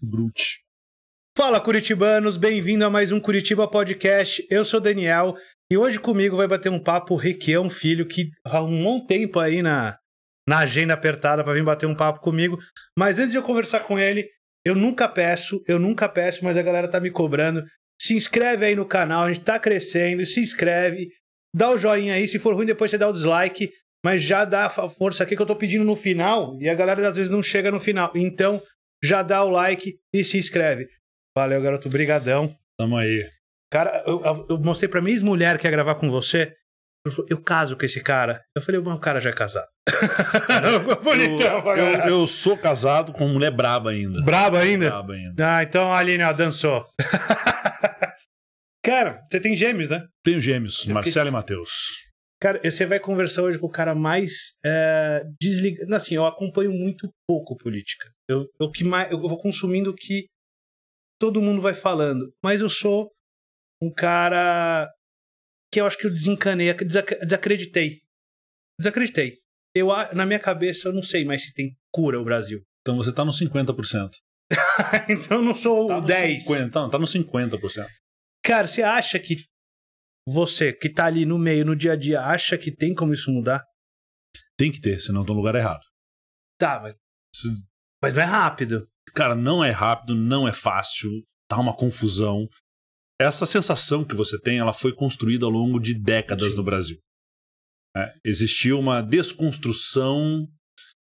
Brute. Fala curitibanos, bem-vindo a mais um Curitiba Podcast. Eu sou Daniel e hoje comigo vai bater um papo o Requião Filho, que há um bom tempo aí na, na agenda apertada para vir bater um papo comigo. Mas antes de eu conversar com ele, eu nunca peço, eu nunca peço, mas a galera tá me cobrando. Se inscreve aí no canal, a gente tá crescendo, se inscreve, dá o joinha aí, se for ruim depois você dá o dislike, mas já dá a força aqui que eu tô pedindo no final e a galera às vezes não chega no final. Então, já dá o like e se inscreve. Valeu, garoto, brigadão. Tamo aí. Cara, eu, eu mostrei pra minha ex-mulher que ia gravar com você. Ele falou, eu caso com esse cara. Eu falei, o cara já é casado. Bonitão, eu, eu, eu, sou casado com uma mulher braba ainda. Braba ainda? Braba ainda. Ah, então a Aline ó, dançou. cara, você tem gêmeos, né? Tenho gêmeos, Marcelo e Matheus. Cara, você vai conversar hoje com o cara mais é, desligado. Assim, eu acompanho muito pouco política. Eu, eu, que mais, eu vou consumindo o que todo mundo vai falando. Mas eu sou um cara que eu acho que eu desencanei, desacreditei. Desacreditei. Eu, na minha cabeça, eu não sei mais se tem cura o Brasil. Então você tá no 50%. então eu não sou tá 10. 50, não, tá no 50%. Cara, você acha que você que está ali no meio, no dia a dia, acha que tem como isso mudar? Tem que ter, senão tá no lugar errado. Tá, mas. Se... Mas não é rápido. Cara, não é rápido, não é fácil, tá uma confusão. Essa sensação que você tem, ela foi construída ao longo de décadas Sim. no Brasil. É, existia uma desconstrução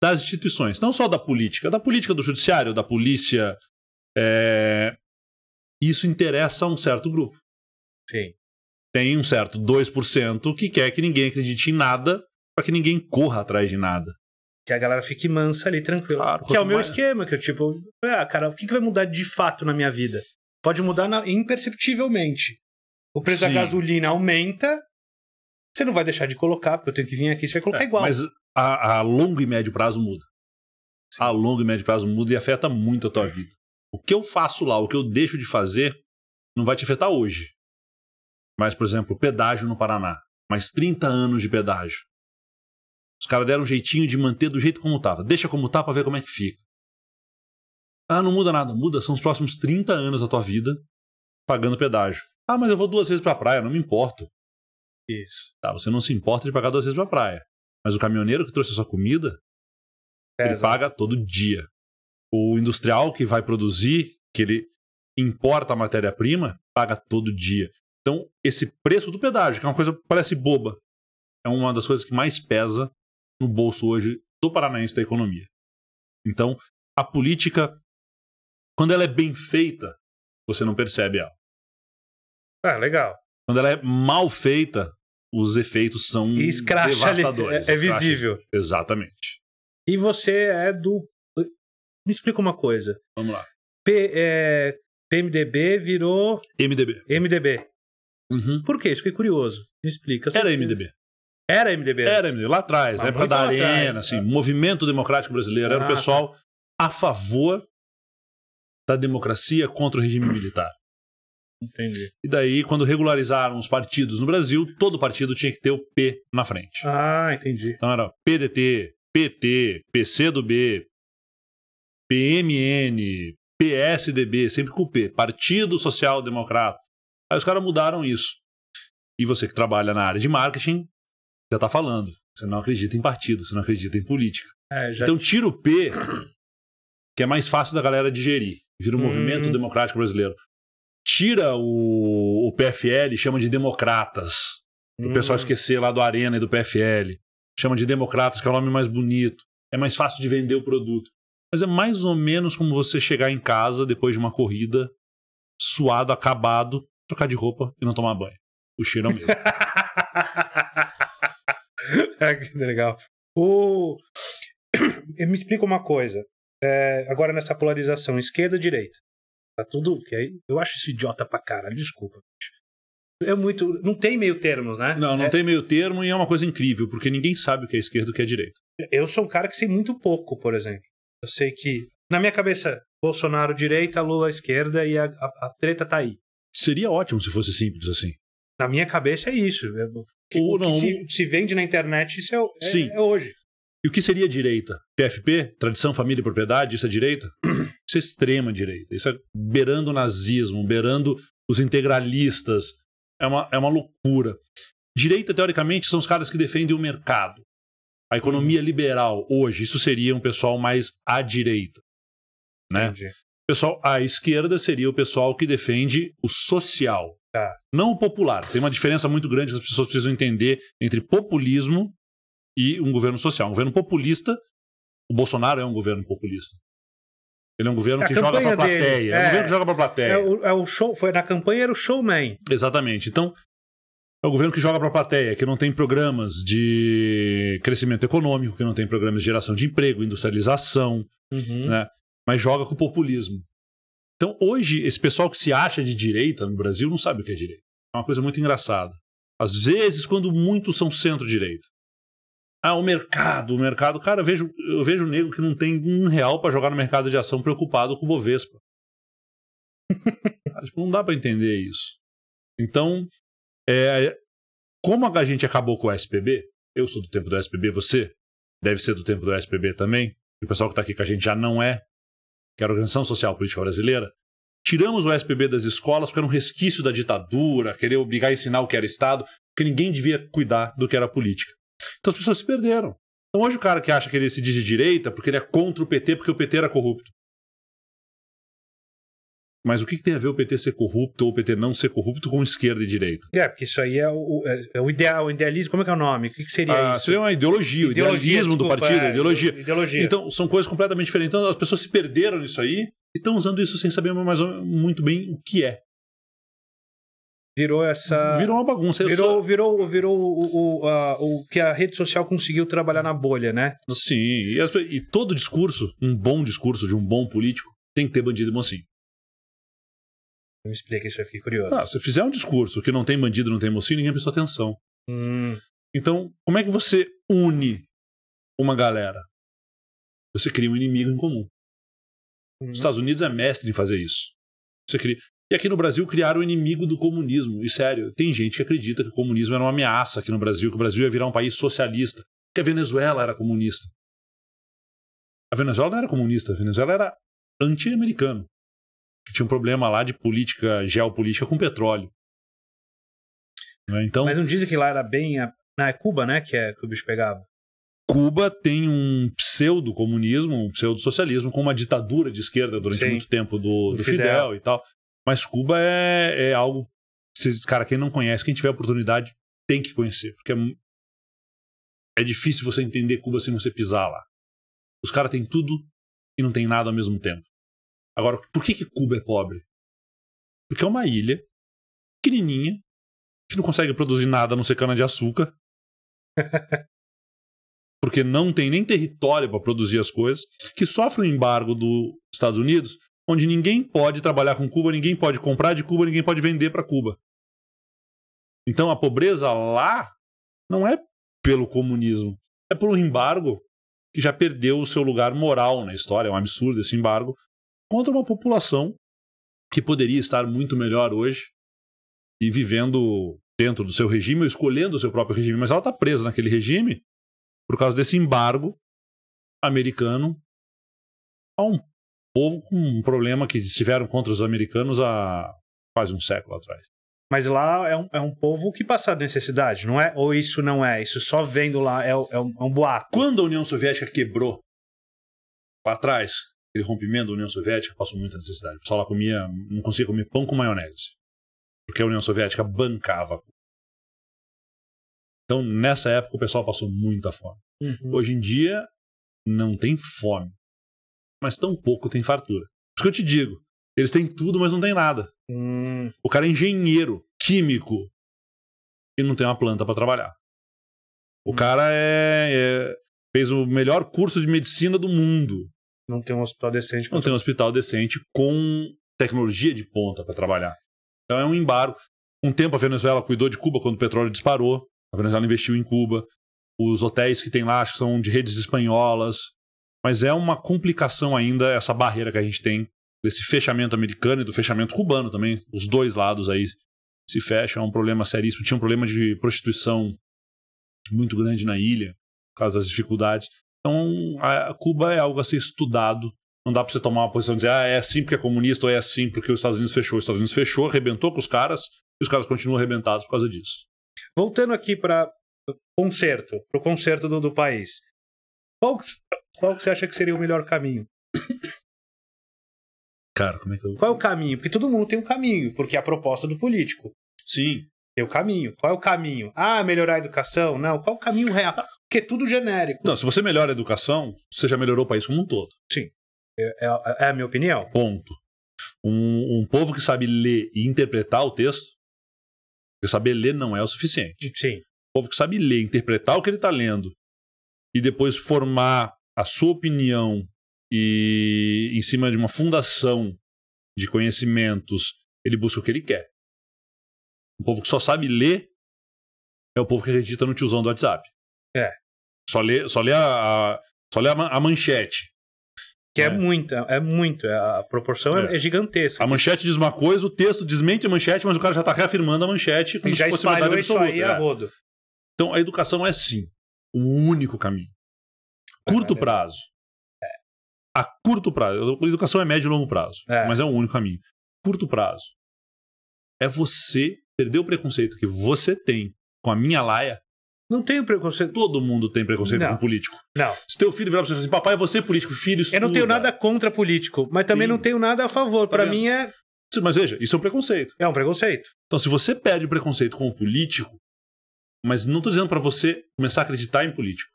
das instituições, não só da política, da política do judiciário, da polícia. É... Isso interessa a um certo grupo. Sim tem um certo 2% que quer que ninguém acredite em nada para que ninguém corra atrás de nada. Que a galera fique mansa ali, tranquila. Claro, que é o meu mais... esquema, que eu tipo, ah, cara, o que, vai mudar de fato na minha vida? Pode mudar na... imperceptivelmente. O preço Sim. da gasolina aumenta, você não vai deixar de colocar, porque eu tenho que vir aqui, você vai colocar é, igual. Mas a, a, longo e médio prazo muda. Sim. A longo e médio prazo muda e afeta muito a tua é. vida. O que eu faço lá, o que eu deixo de fazer, não vai te afetar hoje. Mas, por exemplo, pedágio no Paraná. Mais 30 anos de pedágio. Os caras deram um jeitinho de manter do jeito como estava. Deixa como está para ver como é que fica. Ah, não muda nada. Muda, são os próximos 30 anos da tua vida pagando pedágio. Ah, mas eu vou duas vezes para a praia, não me importo. Isso. Tá, você não se importa de pagar duas vezes para a praia. Mas o caminhoneiro que trouxe a sua comida, é, ele paga todo dia. O industrial que vai produzir, que ele importa a matéria-prima, paga todo dia. Então, esse preço do pedágio, que é uma coisa que parece boba, é uma das coisas que mais pesa no bolso hoje do paranaense da economia. Então, a política, quando ela é bem feita, você não percebe ela. Ah, legal. Quando ela é mal feita, os efeitos são devastadores. É, é visível. Escracha. Exatamente. E você é do. Me explica uma coisa. Vamos lá. P, é, PMDB virou. MDB. MDB. Uhum. Por quê? Isso foi é curioso. Me explica. Era MDB. Era MDB. Era MDB, lá atrás, na época da Arena, atrás, assim, né? Movimento Democrático Brasileiro. Era o ah, pessoal tá. a favor da democracia contra o regime militar. Entendi. E daí, quando regularizaram os partidos no Brasil, todo partido tinha que ter o P na frente. Ah, entendi. Então era PDT, PT, PC do B, PMN, PSDB, sempre com o P, Partido Social Democrata. Aí os caras mudaram isso. E você que trabalha na área de marketing já está falando. Você não acredita em partido, você não acredita em política. É, já... Então tira o P, que é mais fácil da galera digerir. Vira o um hum. movimento uhum. democrático brasileiro. Tira o, o PFL, chama de democratas. Hum. O pessoal uhum. esquecer lá do Arena e do PFL. Chama de democratas, que é o nome mais bonito. É mais fácil de vender o produto. Mas é mais ou menos como você chegar em casa depois de uma corrida, suado, acabado, trocar de roupa e não tomar banho. O cheiro é o mesmo. que legal. O... Me explica uma coisa. É, agora nessa polarização esquerda-direita. Tá tudo. Que aí, eu acho isso idiota pra cara desculpa. É muito. Não tem meio termo, né? Não, não é... tem meio termo e é uma coisa incrível, porque ninguém sabe o que é esquerda e o que é direita. Eu sou um cara que sei muito pouco, por exemplo. Eu sei que, na minha cabeça, Bolsonaro direita, Lula esquerda e a, a, a treta tá aí. Seria ótimo se fosse simples assim. Na minha cabeça é isso. É, Ou o que Se, se, vende na internet, isso é, é, Sim. é hoje. E o que seria direita? PFP? Tradição, família e propriedade? Isso é direita? Isso é extrema direita. Isso é beirando o nazismo, beirando os integralistas. É uma, é uma loucura. Direita, teoricamente, são os caras que defendem o mercado. A economia liberal, hoje, isso seria um pessoal mais à direita. Né? Entendi. Pessoal, a esquerda seria o pessoal que defende o social, tá? não o popular. Tem uma diferença muito grande que as pessoas precisam entender entre populismo e um governo social. Um governo populista, o Bolsonaro é um governo populista. Ele é um governo é que joga pra plateia. Dele, é, é um é. governo que joga pra plateia. É o, é o, show, foi, na campanha era o showman. Exatamente. Então, é um governo que joga pra plateia, que não tem programas de crescimento econômico, que não tem programas de geração de emprego, industrialização. Uhum. Né? mas joga com o populismo. Então, hoje, esse pessoal que se acha de direita no Brasil não sabe o que é direita. É uma coisa muito engraçada. Às vezes, quando muitos são centro-direita. Ah, o mercado, o mercado. Cara, eu vejo, eu vejo negro que não tem um real para jogar no mercado de ação preocupado com o Bovespa. tipo, não dá para entender isso. Então, é, como a gente acabou com o SPB, eu sou do tempo do SPB, você deve ser do tempo do SPB também, o pessoal que está aqui com a gente já não é que era é a Organização Social Política Brasileira, tiramos o SPB das escolas porque era um resquício da ditadura, querer obrigar a ensinar o que era Estado, porque ninguém devia cuidar do que era política. Então as pessoas se perderam. Então hoje o cara que acha que ele se diz de direita porque ele é contra o PT porque o PT era corrupto. Mas o que, tem a ver o PT ser corrupto ou o PT não ser corrupto com esquerda e direita? É, porque isso aí é o, é, é o ideal, o idealismo. Como é que é o nome? O que, seria ah, isso? Seria uma ideologia, o idealismo desculpa, do partido, é, ideologia. ideologia. Então, são coisas completamente diferentes. Então, as pessoas se perderam nisso aí e estão usando isso sem saber mais muito bem o que é. Virou essa. Virou uma bagunça. Virou, só... virou, virou o, o, a, o que a rede social conseguiu trabalhar na bolha, né? Sim. E, as, e todo discurso, um bom discurso de um bom político, tem que ter bandido mocinho. Me explica isso, eu fiquei curioso. Ah, se fizer um discurso que não tem bandido, não tem mocinho, ninguém prestou atenção. Hum. Então, como é que você une uma galera? Você cria um inimigo em comum. Hum. Os Estados Unidos é mestre em fazer isso. Você cria... E aqui no Brasil criaram o inimigo do comunismo. E sério, tem gente que acredita que o comunismo era uma ameaça aqui no Brasil, que o Brasil ia virar um país socialista, que a Venezuela era comunista. A Venezuela não era comunista, a Venezuela era anti-americano que tinha um problema lá de política, geopolítica com petróleo. Né, então, Mas não dizem que lá era bem. A... Não, é Cuba, né? Que, é, que o bicho pegava. Cuba tem um pseudo-comunismo, um pseudo-socialismo, com uma ditadura de esquerda durante Sim. muito tempo do, do, Fidel. Fidel. e tal. Mas Cuba é, é algo. Cara, quem não conhece, quem tiver oportunidade, tem que conhecer. Porque é, é difícil você entender Cuba sem você pisar lá. Os caras têm tudo e não tem nada ao mesmo tempo. Agora, por que, que Cuba é pobre? Porque é uma ilha pequenininha que não consegue produzir nada a não ser cana-de-açúcar. porque não tem nem território para produzir as coisas, que sofre um embargo dos Estados Unidos, onde ninguém pode trabalhar com Cuba, ninguém pode comprar de Cuba, ninguém pode vender para Cuba. Então a pobreza lá não é pelo comunismo, é por um embargo que já perdeu o seu lugar moral na história. É um absurdo esse embargo, contra uma população que poderia estar muito melhor hoje e vivendo dentro do seu regime ou escolhendo o seu próprio regime, mas ela está presa naquele regime por causa desse embargo americano a um povo com um problema que tiveram contra os americanos há quase um século atrás. Mas lá é um, é um povo que passa necessidade, não é? Ou isso não é? Isso só vendo lá é, é um, é um boato. Quando a União Soviética quebrou para trás, aquele rompimento da União Soviética passou muita necessidade. O pessoal lá comia, não conseguia comer pão com maionese, porque a União Soviética bancava. Então, nessa época, o pessoal passou muita fome. Uhum. Hoje em dia, não tem fome, mas tampouco tem fartura. Por isso que eu te digo, eles têm tudo, mas não tem nada. Hum. O cara é engenheiro, químico, e não tem uma planta para trabalhar. O hum. cara é, é, fez o melhor curso de medicina do mundo não tem um hospital decente. Não tem um hospital decente com tecnologia de ponta para trabalhar. Então é um embargo. Um tempo a Venezuela cuidou de Cuba quando o petróleo disparou. A Venezuela investiu em Cuba. Os hotéis que tem lá acho que são de redes espanholas. Mas é uma complicação ainda essa barreira que a gente tem desse fechamento americano e do fechamento cubano também. Os dois lados aí se fecham. É um problema seríssimo. Tinha um problema de prostituição muito grande na ilha, por causa das dificuldades. Então, Cuba é algo a ser estudado. Não dá para você tomar uma posição e dizer, ah, é assim porque é comunista ou é assim porque os Estados Unidos fechou. Os Estados Unidos fechou, arrebentou com os caras e os caras continuam arrebentados por causa disso. Voltando aqui para concerto, para o concerto do, do país. Qual, qual que você acha que seria o melhor caminho? Cara, como é que eu... Qual é o caminho? Porque todo mundo tem um caminho, porque é a proposta do político. Sim. Tem o caminho. Qual é o caminho? Ah, melhorar a educação? Não. Qual o caminho real? que é tudo genérico. Não, se você melhora a educação, você já melhorou o país como um todo. Sim. É, é, é a minha opinião. Ponto. Um, um povo que sabe ler e interpretar o texto, porque saber ler não é o suficiente. Sim. Um povo que sabe ler, interpretar o que ele está lendo e depois formar a sua opinião e em cima de uma fundação de conhecimentos, ele busca o que ele quer. Um povo que só sabe ler é o povo que acredita no tiozão do WhatsApp. É. Só lê, só lê, a, a só lê a, a manchete. Que é. Né? é muito, é muito. A proporção é, é, é gigantesca. A aqui. manchete diz uma coisa, o texto desmente a manchete, mas o cara já está reafirmando a manchete como e se fosse verdade absoluta. Aí é. rodo. Então a educação é sim o único caminho. Curto é, prazo. A curto prazo. A educação é médio e longo prazo, é. mas é o único caminho. Curto prazo. É você perder o preconceito que você tem com a minha laia não tenho preconceito. Todo mundo tem preconceito não. com político. Não. Se teu filho virar pra você assim, papai, você é político, filho, estuda. Eu não tenho nada contra político, mas também Sim. não tenho nada a favor. Tá para mim é. Mas veja, isso é um preconceito. É um preconceito. Então, se você perde preconceito com o político, mas não tô dizendo para você começar a acreditar em político.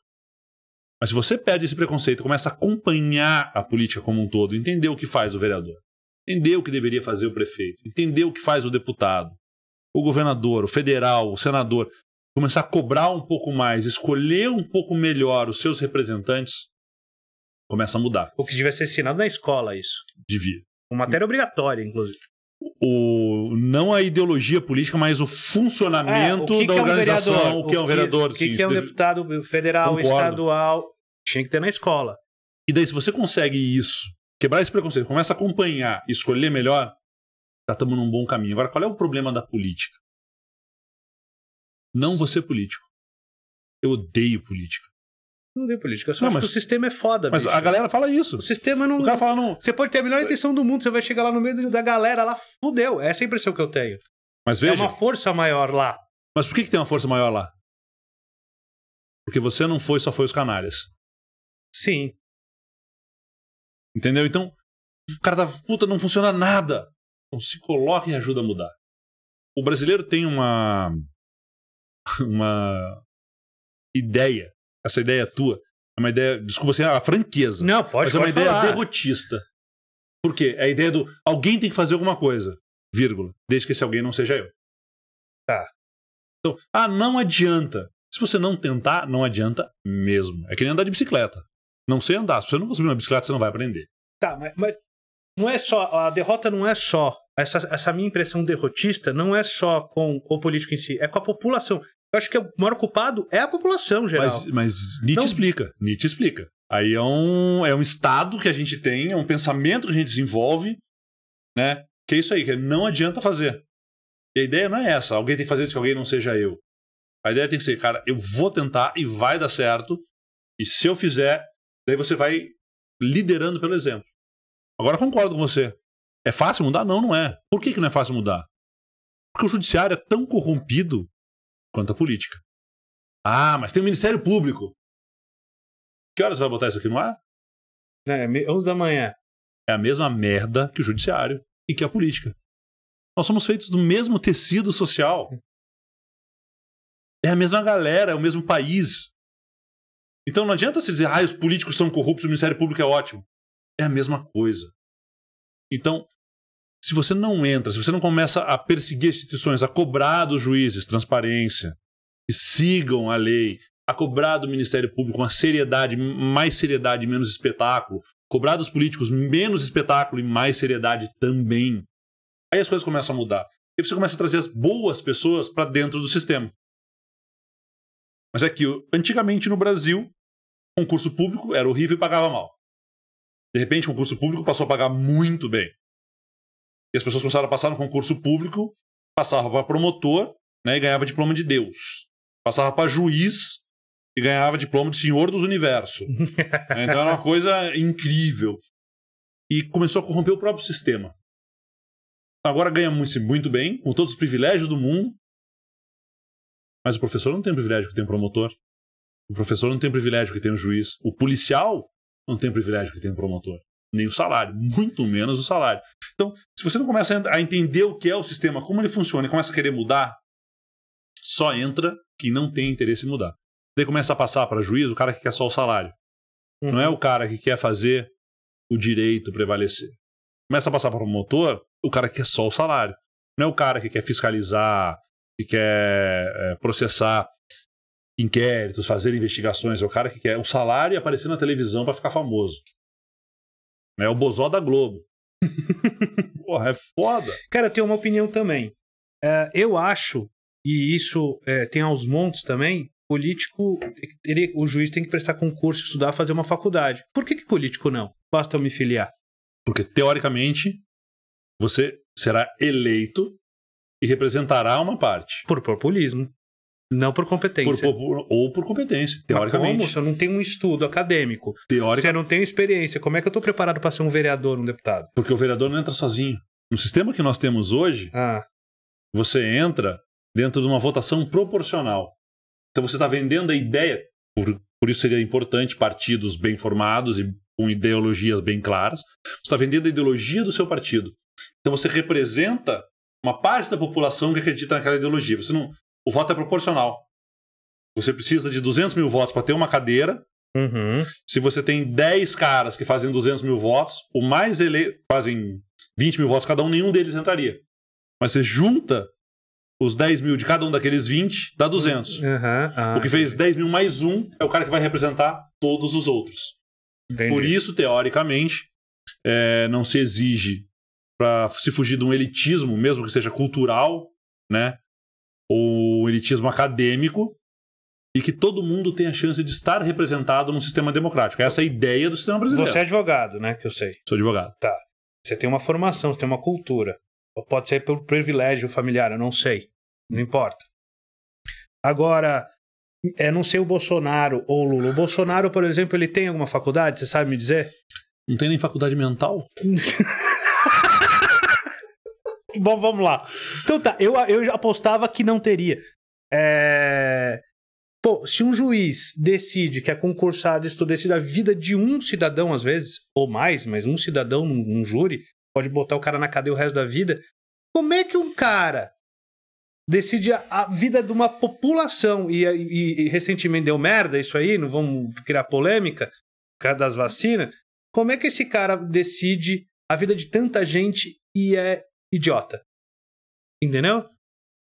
Mas se você perde esse preconceito, começa a acompanhar a política como um todo, entender o que faz o vereador, entender o que deveria fazer o prefeito, entender o que faz o deputado, o governador, o federal, o senador começar a cobrar um pouco mais, escolher um pouco melhor os seus representantes, começa a mudar. O que devia ser ensinado na escola, isso. Devia. Uma matéria obrigatória, inclusive. O, não a ideologia política, mas o funcionamento é, o que da que é organização, é um o que é um vereador. O que, sim, que é um deve... deputado federal, Concordo. estadual. Tinha que ter na escola. E daí, se você consegue isso, quebrar esse preconceito, começa a acompanhar, escolher melhor, já estamos num bom caminho. Agora, qual é o problema da política? Não você político. Eu odeio política. Não odeio política. Eu só não, acho mas, que o sistema é foda, Mas bicho. a galera fala isso. O sistema não. O cara fala não. Você pode ter a melhor intenção do mundo, você vai chegar lá no meio da galera lá, fudeu. Essa é a impressão que eu tenho. Mas é veja. É uma força maior lá. Mas por que, que tem uma força maior lá? Porque você não foi, só foi os canalhas. Sim. Entendeu? Então, o cara da tá puta não funciona nada. Então se coloca e ajuda a mudar. O brasileiro tem uma uma ideia. Essa ideia é tua é uma ideia, desculpa assim, a franqueza. Não, pode Mas é uma ideia derrotista. Por quê? É a ideia do alguém tem que fazer alguma coisa, vírgula, desde que esse alguém não seja eu. Tá. Então, ah, não adianta. Se você não tentar, não adianta mesmo. É que nem andar de bicicleta. Não sei andar. Se você não for subir uma bicicleta, você não vai aprender. Tá, mas, mas não é só. A derrota não é só essa, essa minha impressão derrotista não é só com o político em si, é com a população. Eu acho que o maior culpado é a população geral. Mas, mas Nietzsche não... explica. Nietzsche explica. Aí é um, é um estado que a gente tem, é um pensamento que a gente desenvolve, né? Que é isso aí, que não adianta fazer. E a ideia não é essa. Alguém tem que fazer isso que alguém não seja eu. A ideia tem que ser, cara, eu vou tentar e vai dar certo. E se eu fizer, daí você vai liderando pelo exemplo. Agora concordo com você. É fácil mudar? Não, não é. Por que, que não é fácil mudar? Porque o judiciário é tão corrompido quanto a política. Ah, mas tem o Ministério Público. Que horas vai botar isso aqui no ar? É, 11 da manhã. É a mesma merda que o judiciário e que a política. Nós somos feitos do mesmo tecido social. É a mesma galera, é o mesmo país. Então não adianta se dizer, ah, os políticos são corruptos, o Ministério Público é ótimo. É a mesma coisa. Então, se você não entra, se você não começa a perseguir instituições, a cobrar dos juízes transparência, que sigam a lei, a cobrar do Ministério Público uma seriedade, mais seriedade, menos espetáculo, cobrar dos políticos menos espetáculo e mais seriedade também. Aí as coisas começam a mudar. E você começa a trazer as boas pessoas para dentro do sistema. Mas é que antigamente no Brasil, concurso público era horrível e pagava mal. De repente, o concurso público passou a pagar muito bem. E as pessoas começaram a passar no concurso público, passava para promotor né, e ganhava diploma de Deus. Passava para juiz e ganhava diploma de Senhor dos Universos. então era uma coisa incrível. E começou a corromper o próprio sistema. Agora ganha muito, muito bem, com todos os privilégios do mundo. Mas o professor não tem o privilégio que tem o promotor. O professor não tem o privilégio que tem o juiz. O policial não tem o privilégio que tem o promotor nem o salário, muito menos o salário. Então, se você não começa a entender o que é o sistema, como ele funciona e começa a querer mudar, só entra quem não tem interesse em mudar. Daí começa a passar para juízo o cara que quer só o salário. Uhum. Não é o cara que quer fazer o direito prevalecer. Começa a passar para o promotor o cara que quer só o salário. Não é o cara que quer fiscalizar, que quer eh, processar inquéritos, fazer investigações. É o cara que quer o salário e aparecer na televisão para ficar famoso. É o bozó da Globo. Porra, é foda. Cara, eu tenho uma opinião também. É, eu acho, e isso é, tem aos montes também, político, ele, o juiz tem que prestar concurso, estudar, fazer uma faculdade. Por que, que político não? Basta eu me filiar. Porque, teoricamente, você será eleito e representará uma parte. Por populismo. Não por competência. Por, por, ou por competência, teoricamente. Mas como? Se eu não tenho um estudo acadêmico, Teórica... se eu não tenho experiência, como é que eu estou preparado para ser um vereador, um deputado? Porque o vereador não entra sozinho. No sistema que nós temos hoje, ah. você entra dentro de uma votação proporcional. Então você está vendendo a ideia, por, por isso seria importante partidos bem formados e com ideologias bem claras. Você está vendendo a ideologia do seu partido. Então você representa uma parte da população que acredita naquela ideologia. Você não, o voto é proporcional. Você precisa de 200 mil votos para ter uma cadeira. Uhum. Se você tem 10 caras que fazem 200 mil votos, o mais ele fazem 20 mil votos cada um, nenhum deles entraria. Mas você junta os 10 mil de cada um daqueles 20, dá 200. Uhum. Ah, o que fez 10 mil mais um é o cara que vai representar todos os outros. Entendi. Por isso, teoricamente, é, não se exige para se fugir de um elitismo, mesmo que seja cultural, né? o elitismo acadêmico e que todo mundo tem a chance de estar representado num sistema democrático. Essa é a ideia do sistema brasileiro. Você é advogado, né? Que eu sei. Sou advogado. Tá. Você tem uma formação, você tem uma cultura. Ou pode ser pelo privilégio familiar, eu não sei. Não importa. Agora, é, não sei o Bolsonaro ou o Lula. O Bolsonaro, por exemplo, ele tem alguma faculdade? Você sabe me dizer? Não tem nem faculdade mental? Bom, vamos lá. Então tá, eu, eu apostava que não teria. É... Pô, se um juiz decide que é concursado decide a vida de um cidadão, às vezes, ou mais, mas um cidadão num, júri, pode botar o cara na cadeia o resto da vida. Como é que um cara decide a, a vida de uma população e, e, e, recentemente deu merda isso aí, não vamos criar polêmica por causa das vacinas. Como é que esse cara decide a vida de tanta gente e é idiota. Entendeu?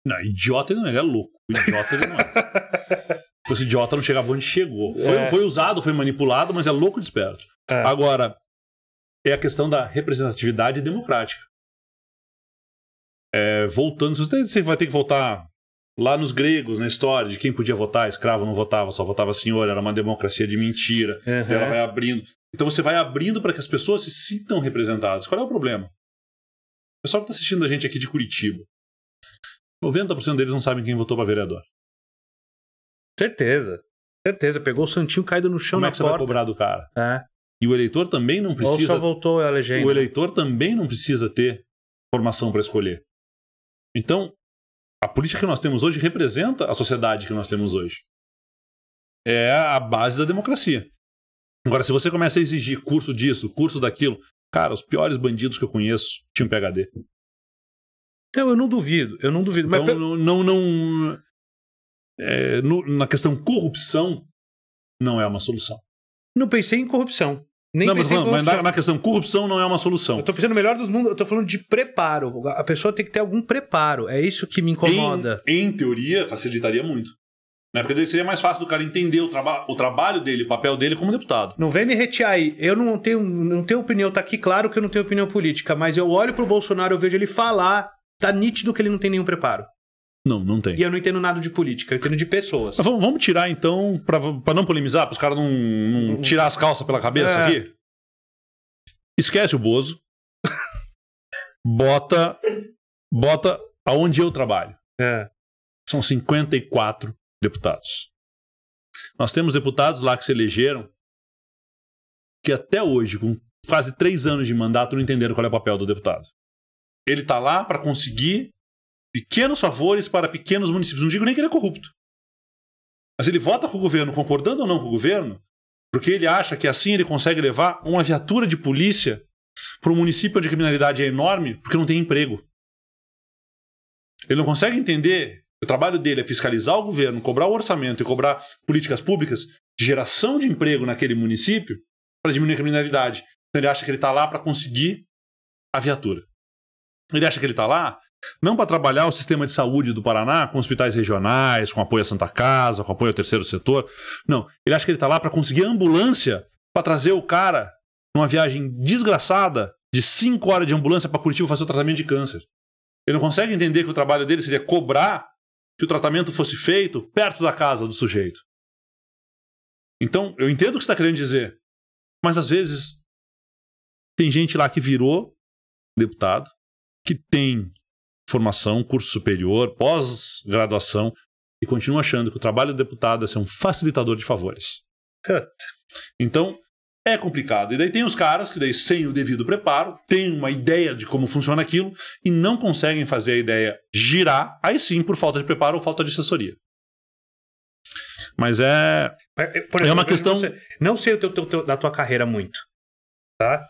Não, idiota ele não é, ele é louco. Idiota ele não é. Esse idiota não chegava onde chegou. Foi, é. foi usado, foi manipulado, mas é louco desperto. É. Agora, é a questão da representatividade democrática. É, voltando, você vai ter que voltar lá nos gregos, na história de quem podia votar, escravo não votava, só votava senhor, era uma democracia de mentira. Uhum. Ela vai abrindo. Então você vai abrindo para que as pessoas se sintam representadas. Qual é o problema? O pessoal que está assistindo a gente aqui de Curitiba, 90% deles não sabem quem votou para vereador. Certeza. Certeza. Pegou o santinho caído no chão Como é na é que porta. você vai cobrar do cara? É. E o eleitor também não precisa... Ou só voltou a legenda. O eleitor também não precisa ter formação para escolher. Então, a política que nós temos hoje representa a sociedade que nós temos hoje. É a base da democracia. Agora, se você começa a exigir curso disso, curso daquilo, Cara, os piores bandidos que eu conheço tinham PHD. Então, eu não duvido, eu não duvido. Então, mas não, não, não é, no, na questão corrupção, não é uma solução. Não pensei em corrupção. Nem não, mas, não, mas na, na, questão corrupção não é uma solução. Eu tô pensando no melhor dos mundos, eu tô falando de preparo. A pessoa tem que ter algum preparo. É isso que me incomoda. Em, em teoria, facilitaria muito. Né? Porque daí seria mais fácil do cara entender o, traba o trabalho dele, o papel dele como deputado. Não vem me retear aí. Eu não tenho, não tenho opinião, tá aqui claro que eu não tenho opinião política, mas eu olho pro Bolsonaro, eu vejo ele falar, tá nítido que ele não tem nenhum preparo. Não, não tem. E eu não entendo nada de política, eu entendo de pessoas. Mas vamos, tirar então, para não polemizar, para os caras não, não, tirar as calças pela cabeça é. aqui. Esquece o Bozo. bota bota aonde eu trabalho. É. São 54 deputados. Nós temos deputados lá que se elegeram que até hoje, com quase três anos de mandato, não entenderam qual é o papel do deputado. Ele está lá para conseguir pequenos favores para pequenos municípios. Não digo nem que ele é corrupto. Mas ele vota com o governo, concordando ou não com o governo, porque ele acha que assim ele consegue levar uma viatura de polícia para um município onde a criminalidade é enorme porque não tem emprego. Ele não consegue entender o trabalho dele é fiscalizar o governo, cobrar o orçamento e cobrar políticas públicas de geração de emprego naquele município para diminuir a criminalidade. Então ele acha que ele está lá para conseguir a viatura. Ele acha que ele está lá não para trabalhar o sistema de saúde do Paraná com hospitais regionais, com apoio à Santa Casa, com apoio ao terceiro setor. Não, ele acha que ele está lá para conseguir ambulância para trazer o cara numa viagem desgraçada de 5 horas de ambulância para Curitiba fazer o tratamento de câncer. Ele não consegue entender que o trabalho dele seria cobrar que o tratamento fosse feito perto da casa do sujeito. Então, eu entendo o que você está querendo dizer, mas às vezes tem gente lá que virou deputado, que tem formação, curso superior, pós-graduação, e continua achando que o trabalho do deputado é ser um facilitador de favores. Então, é complicado. E daí tem os caras que, daí, sem o devido preparo, têm uma ideia de como funciona aquilo e não conseguem fazer a ideia girar, aí sim, por falta de preparo ou falta de assessoria. Mas é. é, é, é exemplo, é uma questão. Não sei, não sei o teu, teu, teu, da tua carreira muito, tá?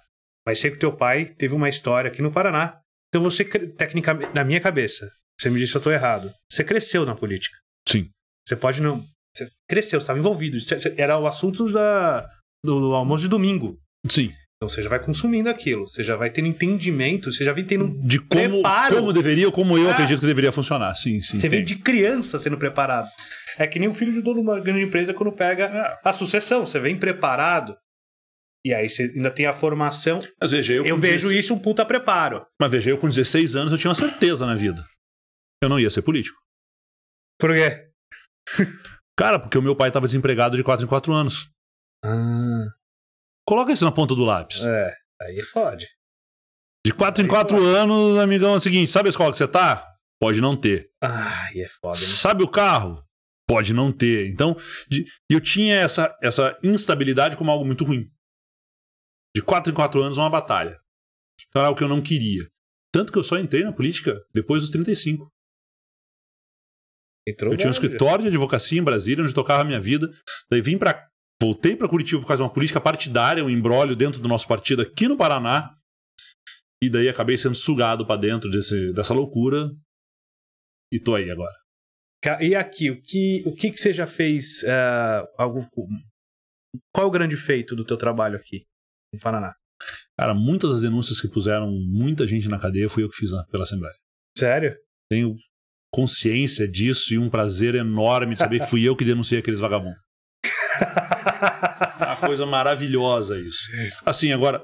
Mas sei que o teu pai teve uma história aqui no Paraná. Então você, tecnicamente, na minha cabeça, você me disse que eu estou errado. Você cresceu na política. Sim. Você pode não. Você cresceu, estava envolvido. Você, você, era o assunto da, do almoço de domingo. Sim. Então você já vai consumindo aquilo, você já vai tendo entendimento, você já vem tendo de como, preparo. como deveria ou como eu ah, acredito que deveria funcionar. Sim, sim. Você vem de criança sendo preparado. É que nem o filho de dono de uma grande empresa quando pega a sucessão, você vem preparado. E aí você ainda tem a formação. Mas veja, eu, eu vejo 16... isso um puta preparo. Mas veja, eu com 16 anos eu tinha uma certeza na vida. Eu não ia ser político. Por quê? Cara, porque o meu pai estava desempregado de 4 em 4 anos. Ah. Coloca isso na ponta do lápis. É, aí fode. De quatro em quatro anos, amigão, é o seguinte: sabe a escola que você tá? Pode não ter. é foda. Sabe o carro? Pode não ter. Então, de, eu tinha essa, essa instabilidade como algo muito ruim. De quatro em quatro anos, uma batalha. Então era o que eu não queria. Tanto que eu só entrei na política depois dos 35. Entrou eu tinha um escritório de advocacia em Brasília, onde tocava a minha vida. Daí vim para Voltei para Curitiba por causa de uma política partidária, um embrólio dentro do nosso partido aqui no Paraná. E daí acabei sendo sugado para dentro desse, dessa loucura. E tô aí agora. E aqui, o que, o que, que você já fez? Uh, qual é o grande feito do teu trabalho aqui no Paraná? Cara, muitas das denúncias que puseram muita gente na cadeia fui eu que fiz na, pela Assembleia. Sério? Tenho consciência disso e um prazer enorme de saber que fui eu que denunciei aqueles vagabundos. uma coisa maravilhosa isso. Assim, agora,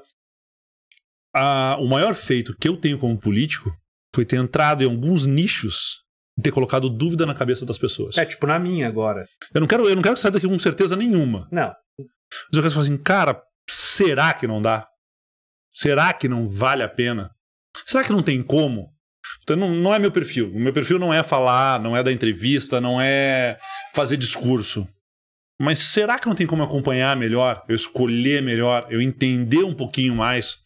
a, o maior feito que eu tenho como político foi ter entrado em alguns nichos e ter colocado dúvida na cabeça das pessoas. É, tipo na minha agora. Eu não quero, eu não quero que daqui com certeza nenhuma. Não. Mas eu quero falar assim, cara, será que não dá? Será que não vale a pena? Será que não tem como? Então, não, não é meu perfil. O meu perfil não é falar, não é dar entrevista, não é fazer discurso. Mas será que não tem como acompanhar melhor, eu escolher melhor, eu entender um pouquinho mais?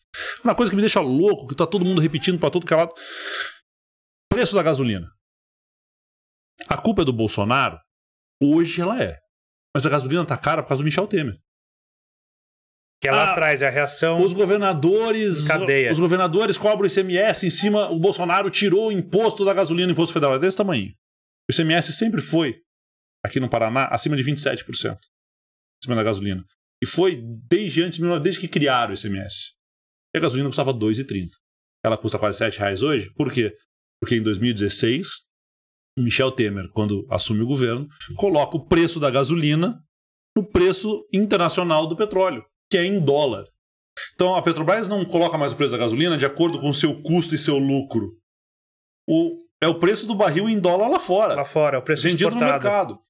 Uma coisa que me deixa louco, que tá todo mundo repetindo para todo calado. Preço da gasolina. A culpa é do Bolsonaro? Hoje ela é. Mas a gasolina tá cara por causa do Michel Temer. Que ela é ah, traz é a reação. Os governadores. Cadeia. Os governadores cobram o ICMS em cima. O Bolsonaro tirou o imposto da gasolina, o imposto federal. É desse tamanho. O ICMS sempre foi aqui no Paraná acima de 27%. Acima da gasolina. E foi desde antes, desde que criaram o ICMS. E a gasolina custava 2,30. Ela custa quase R$ reais hoje. Por quê? Porque em 2016, Michel Temer, quando assume o governo, coloca o preço da gasolina no preço internacional do petróleo, que é em dólar. Então a Petrobras não coloca mais o preço da gasolina de acordo com o seu custo e seu lucro. O, é o preço do barril em dólar lá fora. Lá fora, é o preço vendido exportado. no mercado.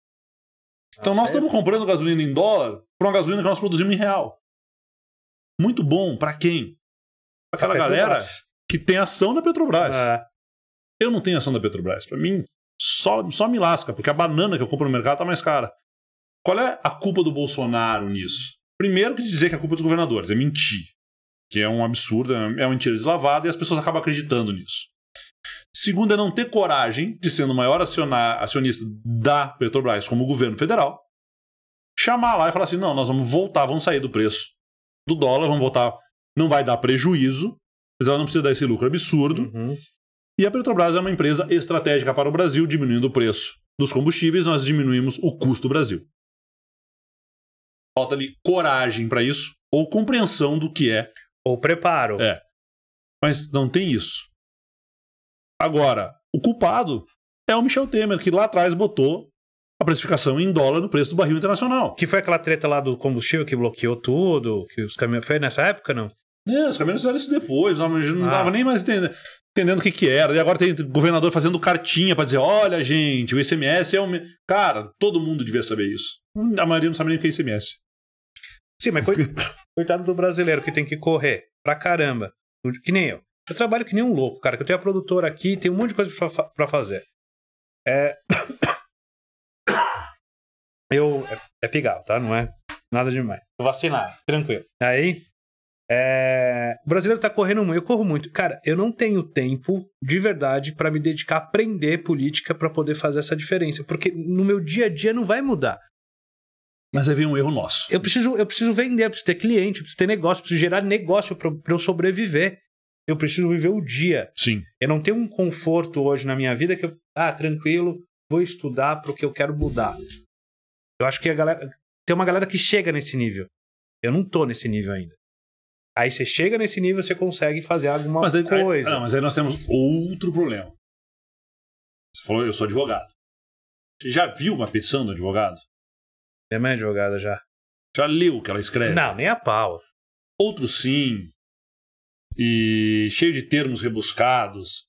Então ah, nós estamos comprando gasolina em dólar para uma gasolina que nós produzimos em real. Muito bom para quem? Para aquela galera que tem ação da Petrobras. É. Eu não tenho ação da Petrobras. Para mim, só, só me lasca, porque a banana que eu compro no mercado está mais cara. Qual é a culpa do Bolsonaro nisso? Primeiro que dizer que é culpa dos governadores, é mentir. Que é um absurdo, é, é uma mentira deslavada e as pessoas acabam acreditando nisso. Segundo, é não ter coragem de, sendo o maior acionar, acionista da Petrobras como governo federal, chamar lá e falar assim: não, nós vamos voltar, vamos sair do preço do dólar, vamos voltar. Não vai dar prejuízo, mas ela não precisa dar esse lucro absurdo. Uhum. E a Petrobras é uma empresa estratégica para o Brasil, diminuindo o preço dos combustíveis, nós diminuímos o custo do Brasil. Falta-lhe coragem para isso, ou compreensão do que é. Ou preparo. É. Mas não tem isso. Agora, o culpado é o Michel Temer, que lá atrás botou a precificação em dólar no preço do barril internacional. Que foi aquela treta lá do combustível que bloqueou tudo, que os caminhões. Foi nessa época, não? Não, é, os caminhões fizeram isso depois, não, não ah. dava nem mais entendendo, entendendo o que, que era. E agora tem governador fazendo cartinha para dizer: olha, gente, o ICMS é um. Cara, todo mundo devia saber isso. A maioria não sabe nem o que é ICMS. Sim, mas coitado do brasileiro que tem que correr pra caramba. Que nem eu. Eu trabalho que nem um louco, cara, que eu tenho a produtora aqui, tem um monte de coisa para fazer. É. Eu. É, é tá? Não é nada demais. Tô vacinado, tranquilo. Aí. É... O brasileiro tá correndo muito. Eu corro muito. Cara, eu não tenho tempo de verdade para me dedicar a aprender política para poder fazer essa diferença. Porque no meu dia a dia não vai mudar. Mas aí vem um erro nosso. Eu preciso, eu preciso vender, eu preciso ter cliente, eu preciso ter negócio, eu preciso gerar negócio para eu sobreviver. Eu preciso viver o dia. Sim. Eu não tenho um conforto hoje na minha vida que eu, ah, tranquilo, vou estudar porque eu quero mudar. Eu acho que a galera tem uma galera que chega nesse nível. Eu não tô nesse nível ainda. Aí você chega nesse nível, você consegue fazer alguma mas aí, coisa. Aí, não, mas aí nós temos outro problema. Você falou, eu sou advogado. Você já viu uma petição do advogado? Minha é é advogada já. Já leu o que ela escreve? Não, nem a pau. Outro sim, e cheio de termos rebuscados.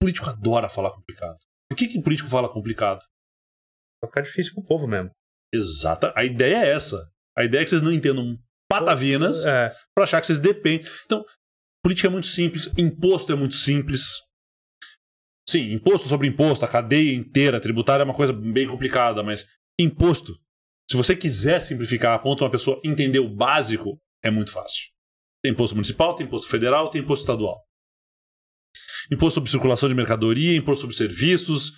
O político adora falar complicado. Por que, que o político fala complicado? Pra ficar difícil pro povo mesmo. Exata. A ideia é essa. A ideia é que vocês não entendam patavinas é. para achar que vocês dependem. Então, política é muito simples, imposto é muito simples. Sim, imposto sobre imposto, a cadeia inteira tributária é uma coisa bem complicada, mas imposto. Se você quiser simplificar a ponto uma pessoa entender o básico, é muito fácil. Tem imposto municipal, tem imposto federal, tem imposto estadual. Imposto sobre circulação de mercadoria, imposto sobre serviços,